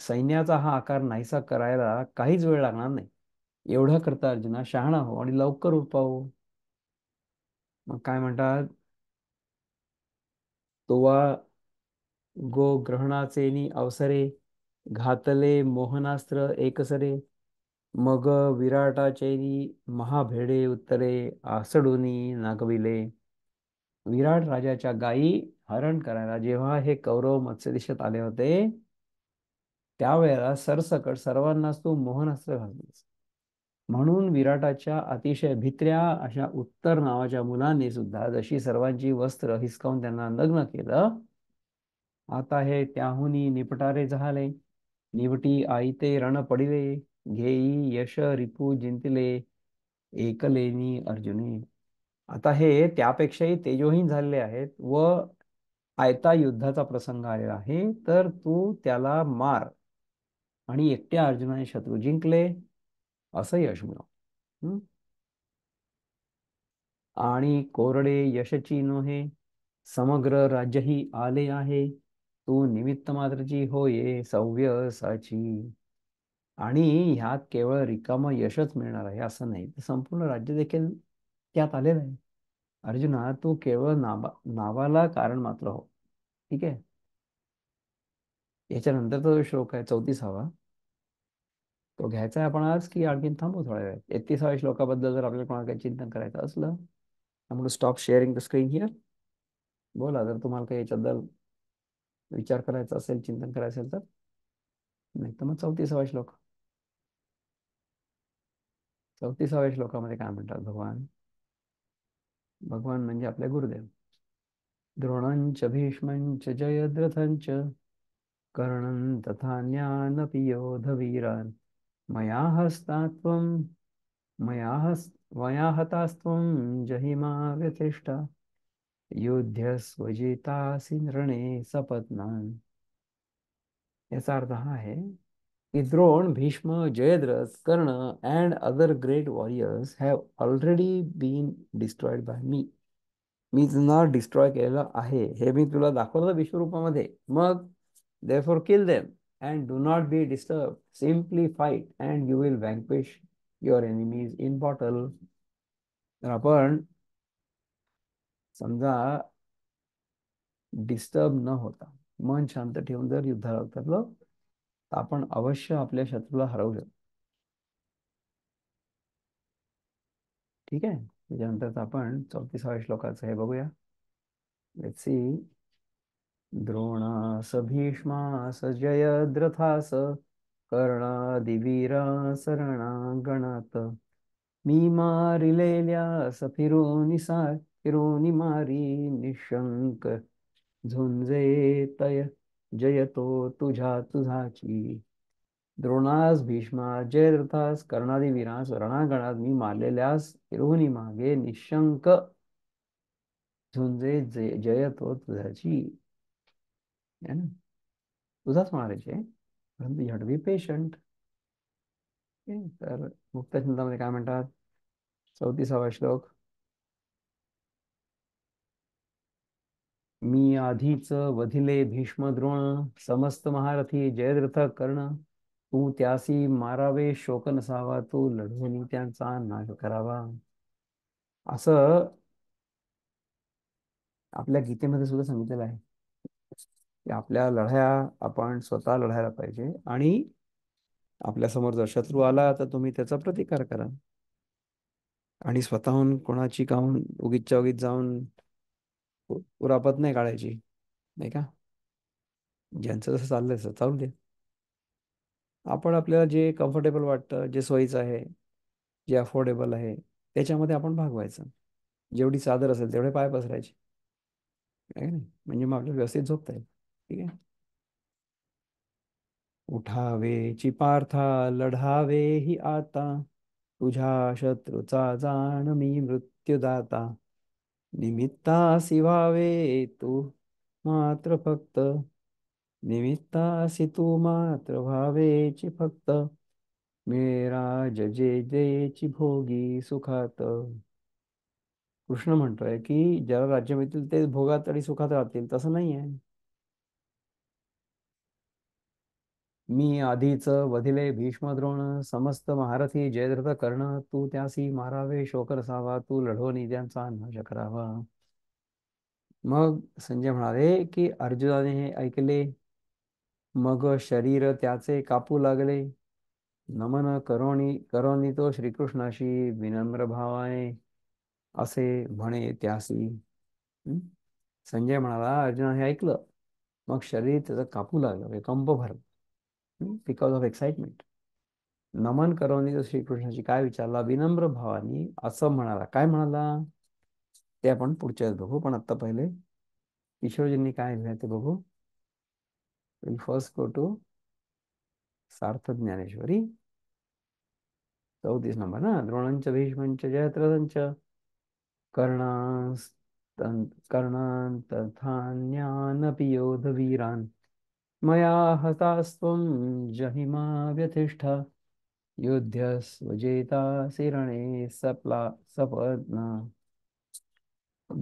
Speaker 1: सैन्याचा हा आकार नाहीसा करायला काहीच वेळ लागणार नाही एवढा करता अर्जुना शहाणा हो आणि लवकर उपाव मग काय म्हणतात तोवा गो ग्रहणाचे अवसरे घातले मोहनास्त्र एकसरे मग विराटाचे महाभेडे उत्तरे आसडुनी नागविले विराट राजाच्या गायी हरण करायला जेव्हा हे कौरव मत्स्यदेशात आले होते त्यावेळेला सरसकट सर्वांनाच तू मोहनास्त्र घातलेस म्हणून विराटाच्या अतिशय भित्र्या अशा उत्तर नावाच्या मुलांनी सुद्धा जशी सर्वांची वस्त्र हिसकावून त्यांना लग्न केलं आता हे त्याहूनही निपटारे झाले निवटी आईते रण पडिले घेई यश रिपू जिंतले एकलेनी अर्जुनी आता हे त्यापेक्षाही तेजोहीन झालेले आहेत व आयता युद्धाचा प्रसंग आलेला आहे तर तू त्याला मार आणि एकट्या अर्जुनाने शत्रू जिंकले असं यश मिळव आणि कोरडे यशची नोहे समग्र राज्यही आले आहे तू निमित्त मात्रची होये साची, आणि ह्यात केवळ रिकाम यशच मिळणार आहे असं नाही तर संपूर्ण राज्य देखील त्यात आलेलं आहे अर्जुना तू केवळ नावा नावाला कारण मात्र हो ठीक आहे याच्यानंतरचा तो श्लोक आहे चौतीसावा तो घ्यायचा आहे आपण आज की आणखीन थांबू थोड्या वेळ एकतीसाव्या श्लोकाबद्दल जर आपल्याला कोणाला काही चिंतन करायचं असलं त्यामुळे stop sharing the screen here बोला जर तुम्हाला काही याच्याबद्दल विचार करायचा असेल चिंतन करायचं असेल तर नाही तर मग चौतीसावा श्लोक चौतीसाव्या श्लोकामध्ये काय म्हणतात भगवान भगवान म्हणजे आपले गुरुदेव द्रोणांच भीष्मंच जयद्रथंच कर्णन तथा ज्ञानपी योधवीरान मयाहस्तात्वं मयाहस् मयाहतास्त्वं जहिमा व्यतिष्ठा स्वजितासि रणे सपत्नान याचा अर्थ हा आहे की Drona Bhishma Jayadratha Karna and other great warriors have already been destroyed by me मी तुला डिस्ट्रॉय केलेलं आहे हे मी तुला दाखवलं विश्वरूपामध्ये मग therefore kill them and do not be disturbed. Simply fight and you will vanquish your enemies in battle. तर आपण समजा डिस्टर्ब न होता मन शांत ठेवून जर युद्धाला उतरलो तर आपण अवश्य आपल्या शत्रूला हरवू शकतो ठीक आहे त्याच्यानंतर आपण चौतीसाव्या श्लोकाचं हे बघूया सी द्रोणास भीष्मास जयद्रथास गणात मी मारिलेल्यास फिरोनी सार फिरोनी मारी निशंक झुंजे तय जयतो तुझा तुझाची द्रोणास भीष्मा जयद्रथास कर्णादिवीरास गणात मी मारलेल्यास फिरोनी मागे निशंक झुंजे जय जयतो तुझाची है ना तुझाच मारायचे परंतु यू हॅड बी पेशंट तर मुक्तछंदामध्ये काय म्हणतात चौतीसावा श्लोक मी आधीच वधिले भीष्म द्रोण समस्त महारथी जयद्रथ कर्ण तू त्यासी मारावे शोक नसावा तू लढवणी त्यांचा नाश करावा असं आपल्या गीतेमध्ये सुद्धा सांगितलेलं आहे आपल्या लढाया आपण स्वतः लढायला पाहिजे आणि आपल्या समोर जर शत्रू आला तर तुम्ही त्याचा प्रतिकार करा आणि स्वतःहून कोणाची काहून उगीतच्या उगीत जाऊन उरापत नाही काढायची नाही का ज्यांचं जसं चाललंय तसं चालू दे आपण आपल्याला जे कम्फर्टेबल वाटतं जे सोयीचं आहे जे अफोर्डेबल आहे त्याच्यामध्ये आपण भागवायचं जेवढी चादर असेल तेवढे पाय पसरायचे म्हणजे मग आपल्याला व्यवस्थित झोपता येईल ठीक आहे उठावेची पार्था लढावे ही आता तुझ्या शत्रूचा जाण मी मृत्यूदाता निमित्ता शिवावे तू मात्र फक्त निमित्तासी तू मात्र व्हावेची फक्त मेरा जजे ची भोगी सुखात कृष्ण म्हणतोय की ज्याला राज्य मिळतील ते भोगात आणि सुखात राहतील तसं नाही आहे मी आधीच वधिले द्रोण समस्त महारथी जयद्रथ कर्ण तू त्यासी मारावे सावा तू लढो त्यांचा नाश करावा मग संजय म्हणाले की अर्जुनाने हे ऐकले मग शरीर त्याचे कापू लागले नमन करोणी करोनी तो श्रीकृष्णाशी विनम्र भावाने असे म्हणे त्यासी संजय म्हणाला अर्जुना हे ऐकलं मग शरीर त्याचं कापू लागलं म्हणजे कंप भरलं बिकॉज ऑफ एक्साइटमेंट नमन करवणी जर श्रीकृष्णाशी काय विचारला विनम्र भावानी असं म्हणाला काय म्हणाला ते आपण पुढच्याच बघू पण आता पहिले किशोरजींनी काय लिहिलंय ते बघू will first go to Sarth Dnyaneshwari चौतीस नंबर ना द्रोणांच भीष्मांच जयत्रंच कर्णांस कर्णान तथा ज्ञानपि वीरान मया हतास्त्वं जहिमा व्यतिष्ठा युध्यस्वजेता सिरणे सपला सपद्ना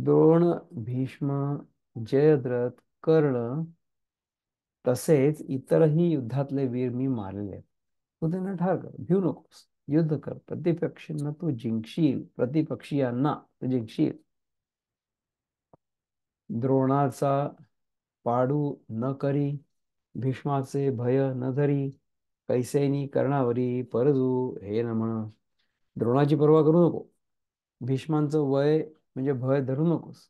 Speaker 1: द्रोण भीष्म जयद्रथ कर्ण तसेच इतरही युद्धातले वीर मी मारले तू त्यांना ठार कर भिऊ नकोस युद्ध कर प्रतिपक्षींना तू जिंकशील प्रतिपक्षीयांना तू जिंकशील द्रोणाचा पाडू न करी भीष्माचे भय न धरी कैसेनी कर्णावरी परजू हे न म्हण द्रोणाची पर्वा करू नको भीष्मांचं वय म्हणजे भय धरू नकोस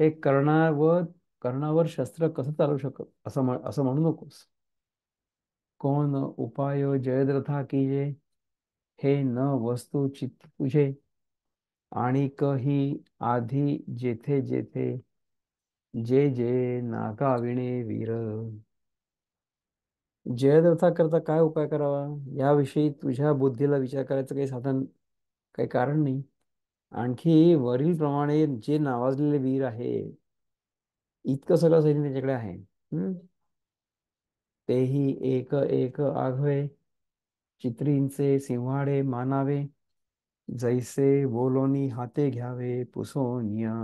Speaker 1: हे कर्णावर कर्णावर शस्त्र कसं चालू शकत असं असं म्हणू नकोस कोण उपाय जयद्रथा की जे हे न वस्तू चित्त तुझे आणि कही आधी जेथे जेथे जे जे विणे वीर करता काय उपाय करावा याविषयी तुझ्या बुद्धीला विचार करायचं काही साधन काही कारण नाही आणखी वरील प्रमाणे जे नावाजलेले वीर आहे इतकं सगळं सैन्य त्याच्याकडे आहे तेही एक एक आघवे चित्रींचे सिंहाडे मानावे जैसे बोलोनी हाते घ्यावे पुसोनिया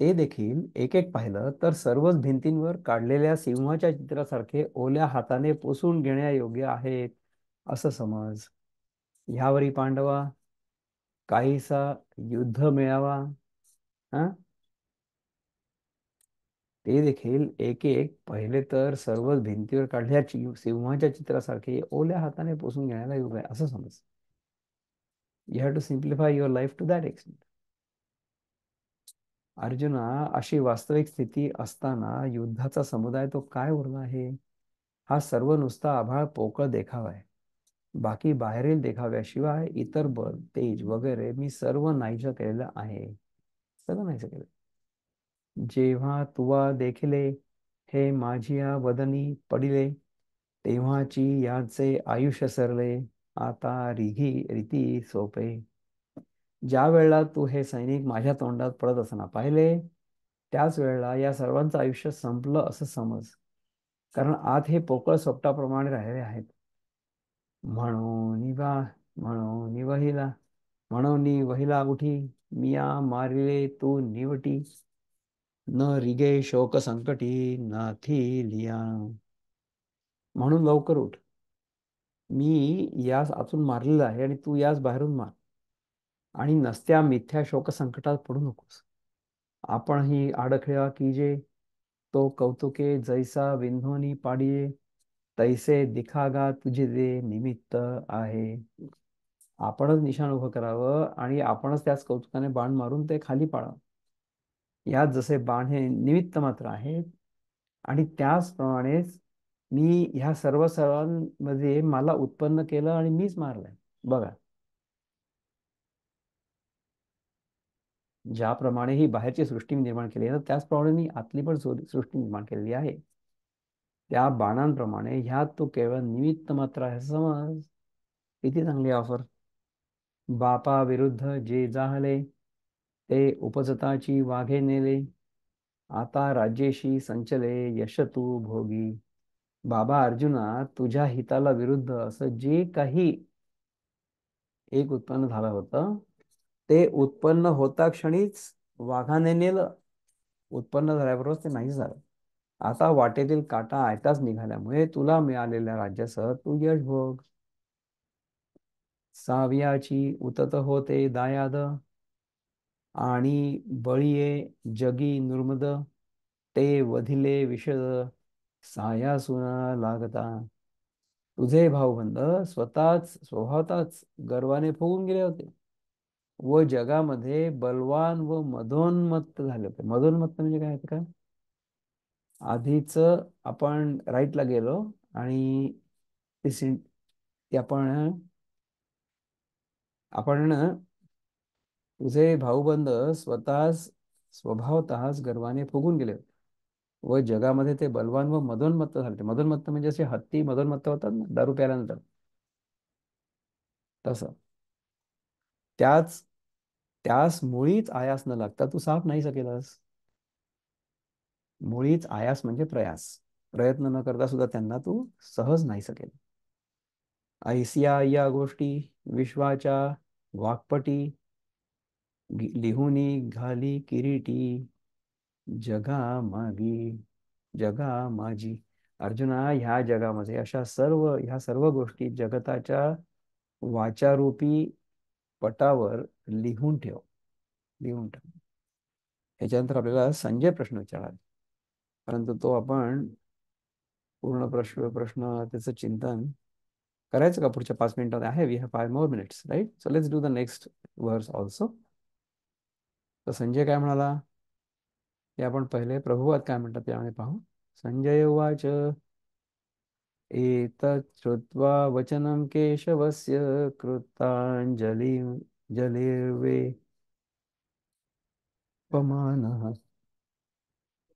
Speaker 1: ते देखील एक एक पाहिलं तर सर्वच भिंतींवर काढलेल्या सिंहाच्या चित्रासारखे ओल्या हाताने पुसून घेण्यायोग्य आहेत असं समज ह्यावरी पांडवा काहीसा युद्ध मिळावा हा ते देखील एक एक पहिले तर सर्वच भिंतीवर काढल्या सिंहाच्या चित्रासारखे ओल्या हाताने पोसून घेण्याला योग्य आहे असं समज you have to simplify your life to that extent Arjuna अशी वास्तविक स्थिती असताना युद्धाचा समुदाय तो काय उरला आहे हा सर्व नुसता आभाळ पोकळ देखावा आहे बाकी बाहेरील देखाव्याशिवाय इतर बल तेज वगैरे मी सर्व नाहीचं केलेलं आहे सर्व नाही केलं जेव्हा तुवा देखिले हे माझी वदनी पडिले तेव्हाची याचे आयुष्य सरले आता रिघी रीती सोपे ज्या वेळेला तू हे सैनिक माझ्या तोंडात पडत असताना पाहिले त्याच वेळेला या सर्वांचं आयुष्य संपलं असं समज कारण आत हे पोकळ स्वप्नाप्रमाणे राहिले आहेत म्हणून निवा म्हणून निवहिला म्हणून वहिला उठी मिया मारिले तू निवटी न रिगे शोक संकटी नाथी लिया म्हणून लवकर उठ मी यास आतून मारलेला आहे आणि तू यास बाहेरून मार आणि नसत्या मिथ्या शोक संकटात पडू नकोस आपण ही आडखळा की जे तो कौतुके जैसा विंधोनी पाडिये तैसे दिखागा तुझे दे निमित्त आहे आपणच निशाण उभं करावं आणि आपणच त्याच कौतुकाने बाण मारून ते खाली पाडावं यात जसे बाण हे निमित्त मात्र आहेत आणि त्याचप्रमाणेच मी ह्या सर्व सर्वांमध्ये मला उत्पन्न केलं आणि मीच मारलंय बघा ज्याप्रमाणे ही बाहेरची सृष्टी निर्माण केली आहे त्याचप्रमाणे मी आतली पण सृष्टी निर्माण केलेली आहे त्या बाणांप्रमाणे ह्यात तो केवळ निमित्त मात्र आहे समज किती चांगली ऑफर बापा विरुद्ध जे जाहले ते उपजताची वाघे नेले आता राजेशी संचले यशतू भोगी बाबा अर्जुना तुझ्या हिताला विरुद्ध असं जे काही एक उत्पन्न झालं होतं ते उत्पन्न होता क्षणीच वाघाने नेलं उत्पन्न झाल्याबरोबर ते नाही झालं आता वाटेतील काटा आयताच निघाल्यामुळे तुला मिळालेल्या राज्यासह तू यश भोग साव्याची उतत होते दायाद आणि बळीये जगी नुर्मद ते वधिले विषद साया सुना लागता तुझे भाऊबंद स्वतःच स्वभावताच गर्वाने फुगून गेले होते व जगामध्ये बलवान व मधोन्मत्त झाले होते मधोन्मत्त म्हणजे काय का आधीच आपण राईटला गेलो आणि आपण आपण तुझे भाऊबंद स्वतःच स्वभावतःच गर्वाने फुगून गेले होते व जगामध्ये ते बलवान व मधोन्मत्त झाले मधोन्मत्त म्हणजे असे हत्ती मधोन्मत्त होतात ना दारू प्यानंतर तसं त्याच त्यास मुळीच आयास न लागता तू साफ नाही सकेलस मुळीच आयास म्हणजे प्रयास प्रयत्न न करता सुद्धा त्यांना तू सहज नाही सकेल ऐसिया या गोष्टी विश्वाच्या वाकपटी लिहुनी घाली किरीटी जगा मागी जगा माझी अर्जुना ह्या जगामध्ये अशा सर्व ह्या सर्व गोष्टी जगताच्या वाचारूपी पटावर लिहून ठेव लिहून ठेव याच्यानंतर आपल्याला संजय प्रश्न विचाराल परंतु तो आपण पूर्ण प्रश्न प्रश्न त्याचं चिंतन करायचं का पुढच्या पाच मिनिटात आहे we have five more minutes right so let's do the next verse also तर संजय काय म्हणाला ते आपण पहिले प्रभुवाद काय म्हणतात त्यामध्ये पाहू संजय वाच एतत् श्रुत्वा वचनं केशवस्य कृताञ्जलि जलिर्वेपमानः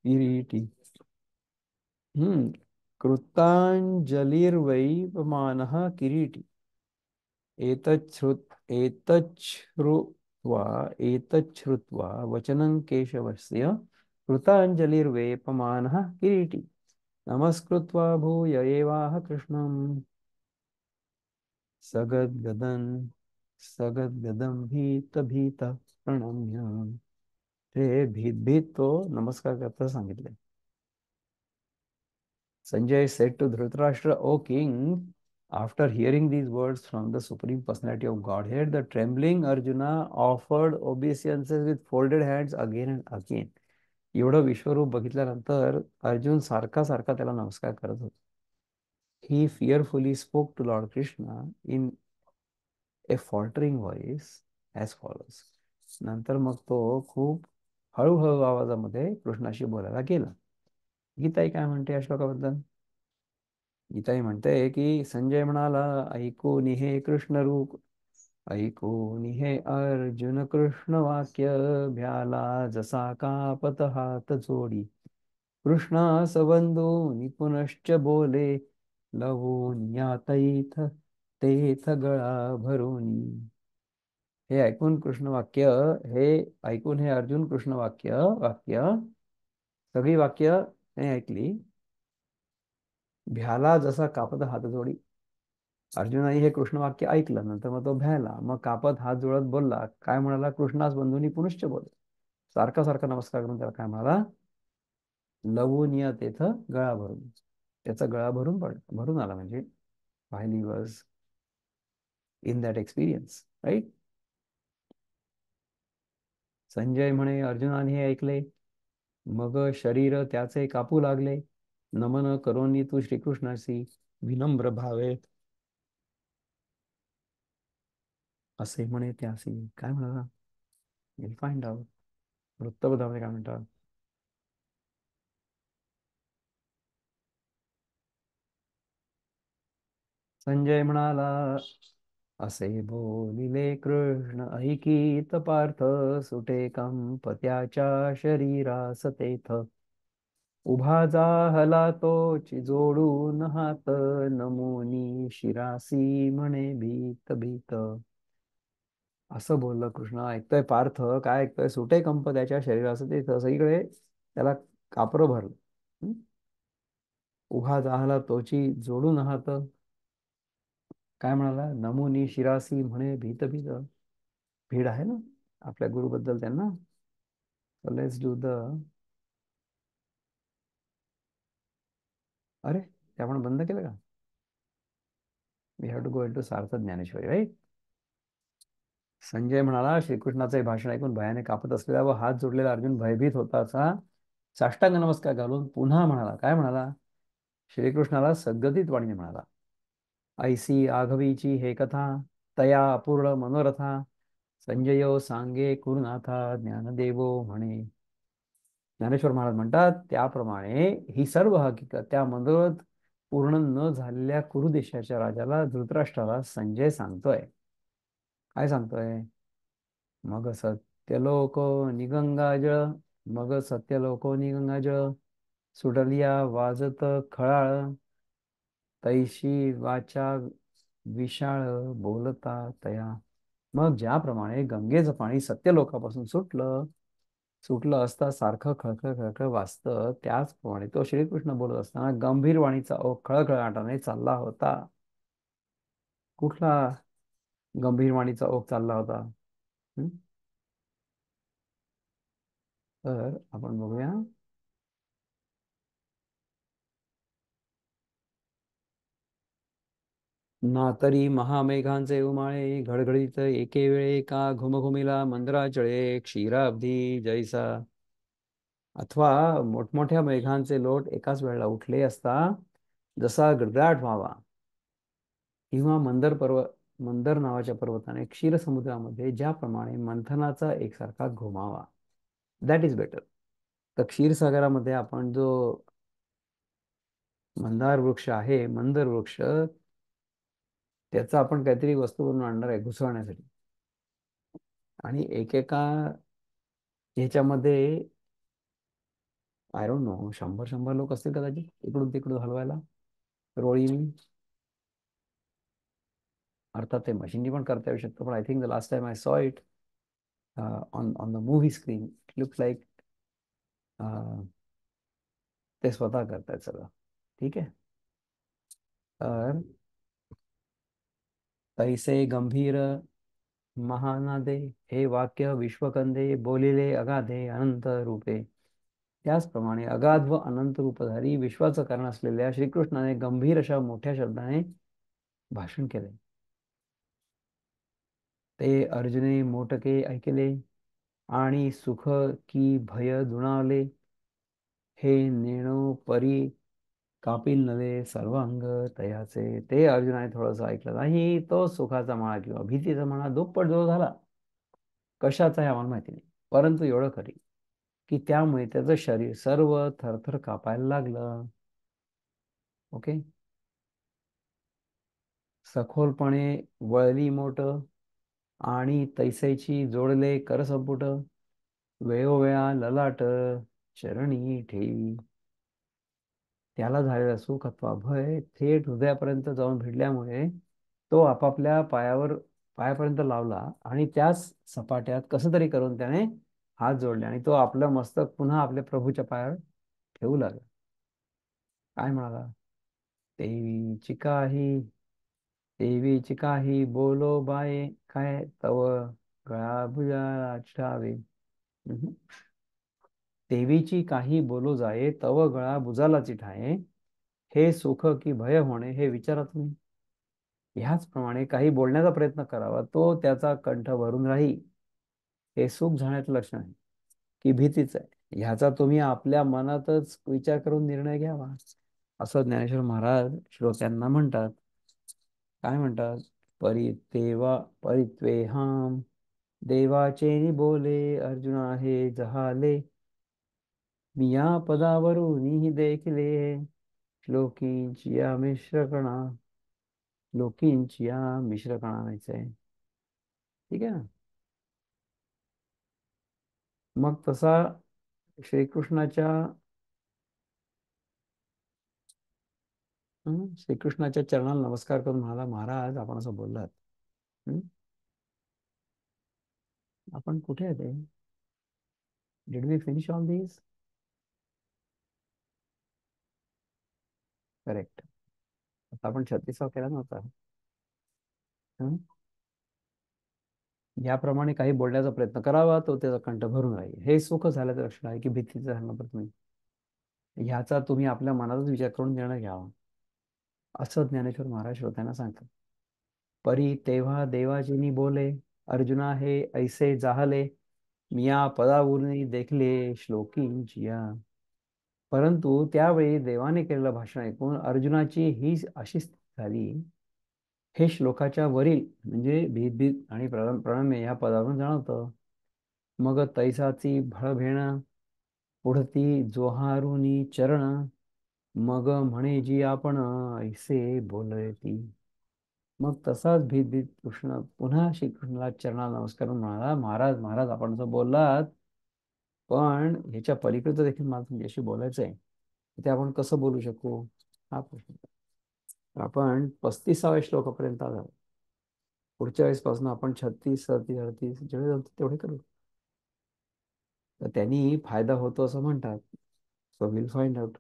Speaker 1: किरीटी हम्म कृताञ्जलिर्वैपमानः किरीटी एतच्छ्रुत् एतच्छ्रुत्वा एतच्छ्रुत्वा वचनं केशवस्य कृताञ्जलिर्वेपमानः किरीटी नमस्कृत्वा भूय एवाह कृष्णं सगद्गदन् सगद्गदं भीतभीत प्रणम्य ते भीत तो नमस्कार करता सांगितले Sanjay said to Dhritarashtra O king after hearing these words from the supreme personality of godhead the trembling Arjuna offered obeisances with folded hands again and again एवढं विश्वरूप बघितल्यानंतर अर्जुन सारखा सारखा त्याला नमस्कार करत होता he fearfully spoke to lord Krishna in a faltering voice as follows नंतर मग तो खूप हळूहळू आवाजामध्ये कृष्णाशी बोलायला गेला गीताई काय म्हणते या श्लोकाबद्दल गीताई म्हणते की संजय म्हणाला ऐकून हे कृष्ण रूप ऐकोनी हे अर्जुन कृष्ण वाक्य भ्याला जसा कापत हात जोडी कृष्णास बंधूनी पुनश्च बोले लवून या तैथ तेथ गळा भरूनी हे ऐकून कृष्ण वाक्य हे ऐकून हे अर्जुन कृष्ण वाक्य वाक्य सगळी वाक्य ऐकली भ्याला जसा कापत हात जोडी अर्जुनाने हे कृष्ण वाक्य ऐकलं नंतर मग तो भ्यायला मग कापत हात जुळत बोलला काय म्हणाला कृष्णास बंधुनी पुनश्च बोल सारखा सारखा नमस्कार करून त्याला काय म्हणाला लवून या तेथ गळा भरून त्याचा गळा भरून पड भरून आला म्हणजे while he was in that experience right Sanjay म्हणे अर्जुनाने हे ऐकले मग शरीर त्याचे कापू लागले नमन करोनी तू श्रीकृष्णाशी विनम्र भावे असे म्हणे त्यासी काय म्हणाला विल फाइंड आउट वृत्तबोधामध्ये काय म्हणतात संजय म्हणाला असे बोलिले कृष्ण ऐकित पार्थ सुटे कंपत्याच्या शरीरास तेथ उभा जाहला चि जोडून हात नमोनी शिरासी म्हणे भीत भीत असं बोललं कृष्ण ऐकतोय पार्थ काय ऐकतोय सुटे कंप त्याच्या शरीराचं ते सगळीकडे त्याला कापर भरलं उभा जाहला तोची जोडून आहात काय म्हणाला नमुनी शिरासी म्हणे भीत भीत भीड आहे ना आपल्या गुरुबद्दल त्यांना लेट्स डू द अरे ते आपण बंद केलं का we have to go in to Sarth Dnyaneshwari right Sanjay म्हणाला श्रीकृष्णाचे भाषण ऐकून भयाने कापत असलेला व हात जोडलेला अर्जुन भयभीत होता असा साष्टांग नमस्कार घालून पुन्हा म्हणाला काय म्हणाला श्रीकृष्णाला सद्गतीत वाणीने म्हणाला ऐसी आघवीची हे कथा तया अपूर्ण मनोरथा संजय सांगे कुरुनाथा ज्ञानदेवो म्हणे ज्ञानेश्वर महाराज म्हणतात त्याप्रमाणे ही सर्व हकीकत त्या मनोरथ पूर्ण न झालेल्या कुरुदेशाच्या राजाला धृतराष्ट्राला संजय सांगतोय काय सांगतोय मग सत्य लोक जळ मग सत्य लोक निगंगाजळ सुडलिया वाजत खळाळ तैशी वाचा विशाळ बोलता तया मग ज्याप्रमाणे गंगेचं पाणी सत्य लोकापासून सुटलं सुटलं असता सारखं खळखळ खळखळ वाचतं त्याचप्रमाणे तो श्रीकृष्ण बोलत असताना गंभीर वाणीचा ओ खळखळाटाने चालला होता कुठला गंभीर वाणीचा ओघ चालला होता तर आपण बघूया ना तरी महामेघांचे उमाळे घडघडीत एके वेळे का घुमघुमिला मंदराचळे क्षीराब्धी जैसा अथवा मोठमोठ्या मेघांचे लोट एकाच वेळेला उठले असता जसा गडगडाट व्हावा किंवा मंदर पर्व मंदर नावाच्या पर्वताने क्षीरसमुद्रामध्ये ज्याप्रमाणे मंथनाचा एकसारखा घुमावा दॅट इज बेटर तर क्षीरसागरामध्ये आपण जो मंदार वृक्ष आहे मंदर वृक्ष त्याचा आपण काहीतरी वस्तू बनवून आणणार आहे घुसळण्यासाठी आणि एकेका ह्याच्यामध्ये आय डोंट नो शंभर शंभर लोक असतील कदाचित इकडून तिकडून हलवायला रोळी अर्थात ते मशीननी पण करता येऊ शकतो पण I think the last time I saw it on on the movie screen it looks like ते स्वतः करतायत सगळं ठीक आहे तर गंभीर महानादे हे वाक्य विश्वकंदे बोलिले अगाधे अनंत रूपे त्याचप्रमाणे अगाध व अनंत रूपधारी विश्वाचं कारण असलेल्या श्रीकृष्णाने गंभीर अशा मोठ्या शब्दाने भाषण केले ते अर्जुने मोटके ऐकले आणि सुख की भय दुणावले हे नेणो परी कापिल नले सर्वांग तयाचे ते अर्जुनाने थोडंसं ऐकलं नाही तो सुखाचा म्हणा किंवा भीतीचा म्हणा दुप्पट जो झाला कशाचा आहे आम्हाला माहिती नाही परंतु एवढं खरी की त्यामुळे त्याचं शरीर सर्व थरथर कापायला लागलं ओके सखोलपणे वळली मोठ आणि तैसेची जोडले कर संपुट वेळोवेळा ललाट चरणी ठेवी त्याला झालेला सुख अथवा भय थेट हृदयापर्यंत जाऊन भिडल्यामुळे तो आपापल्या पायावर पायापर्यंत लावला आणि त्याच सपाट्यात कस तरी करून त्याने हात जोडले आणि तो आपलं मस्तक पुन्हा आपल्या प्रभूच्या पायावर ठेवू लागला काय म्हणाला ते चिका ही देवीची काही बोलो बाये काय तव गळा ठावे देवीची काही बोलो जाये तव गळा बुजाला ठाये हे सुख की भय होणे हे विचारात नाही प्रमाणे काही बोलण्याचा प्रयत्न करावा तो त्याचा कंठ भरून राही हे सुख झाण्याचं लक्षण आहे की भीतीच आहे ह्याचा तुम्ही आपल्या मनातच विचार करून निर्णय घ्यावा असं ज्ञानेश्वर महाराज श्रोत्यांना म्हणतात काय म्हणतात परितेवा परित्वेहाम देवाचे बोले अर्जुना हे जहाले मी या पदावरूनही देखले श्लोकींची या मिश्रकणा लोकींची या मिश्रकणा आहे ठीक आहे ना मग तसा श्रीकृष्णाच्या श्रीकृष्णाच्या चरणाला नमस्कार करून म्हणाला महाराज आपण असं बोललात आपण कुठे आहे did we finish all this correct आता आपण छत्तीसाव केला नव्हता याप्रमाणे काही बोलण्याचा प्रयत्न करावा तो त्याचा कंठ भरून राहील हे सुख झाल्याचं लक्षण आहे की भीतीचं झालं तुम्ही ह्याचा तुम्ही आपल्या मनातच विचार करून निर्णय घ्यावा असं ज्ञानेश्वर महाराज श्रोत्यांना सांगतात परी तेव्हा देवाजीनी बोले अर्जुना हे ऐसे जाहले मिया पदावरून देखले जिया परंतु त्यावेळी देवाने केलेलं भाषण ऐकून अर्जुनाची ही अशी स्थिती झाली हे श्लोकाच्या वरील म्हणजे भीतभीत आणि प्रणम्य या पदावरून जाणवत मग तैसाची भळभेण पुढती जोहारुनी चरण मग म्हणे जी आपण ऐसे बोलती मग तसाच भीत भीत कृष्ण पुन्हा श्रीकृष्णाला चरणा नमस्कार म्हणाला महाराज महाराज आपण असं बोललात पण ह्याच्या पलीकडचं देखील मला तुमच्याशी बोलायचं आहे ते आपण कसं बोलू शकू हा प्रश्न आपण पस्तीसाव्या श्लोकापर्यंत आलो पुढच्या पासून आपण छत्तीस सदतीस अडतीस जेवढे तेवढे करू तर त्यांनी फायदा होतो असं म्हणतात सो विल फाइंड आउट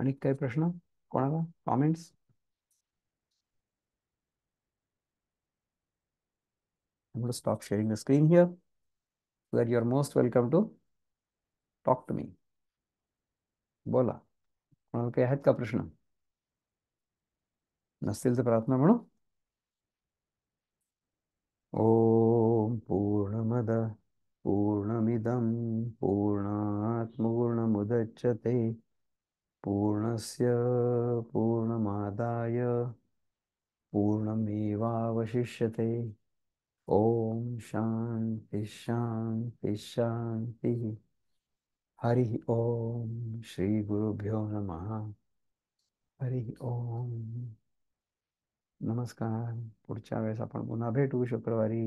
Speaker 1: आणि काही प्रश्न कोणाला comments stop sharing the screen here the screen most welcome to talk to me बोला कोणाला काही आहेत का प्रश्न नसतील तर प्रार्थना म्हणू ओम पूर्णमद पूर्णमिदं पूर्णात् मुदच्छते पूर्णस्य पूर्णमादाय पूर्णमेवावशिष्यते ॐ शान्ति शान्ति शान्ति हरिः ॐ श्रीगुरुभ्यो नमः हरिः वेळेस आपण पुन्हा भेटू शुक्रवारी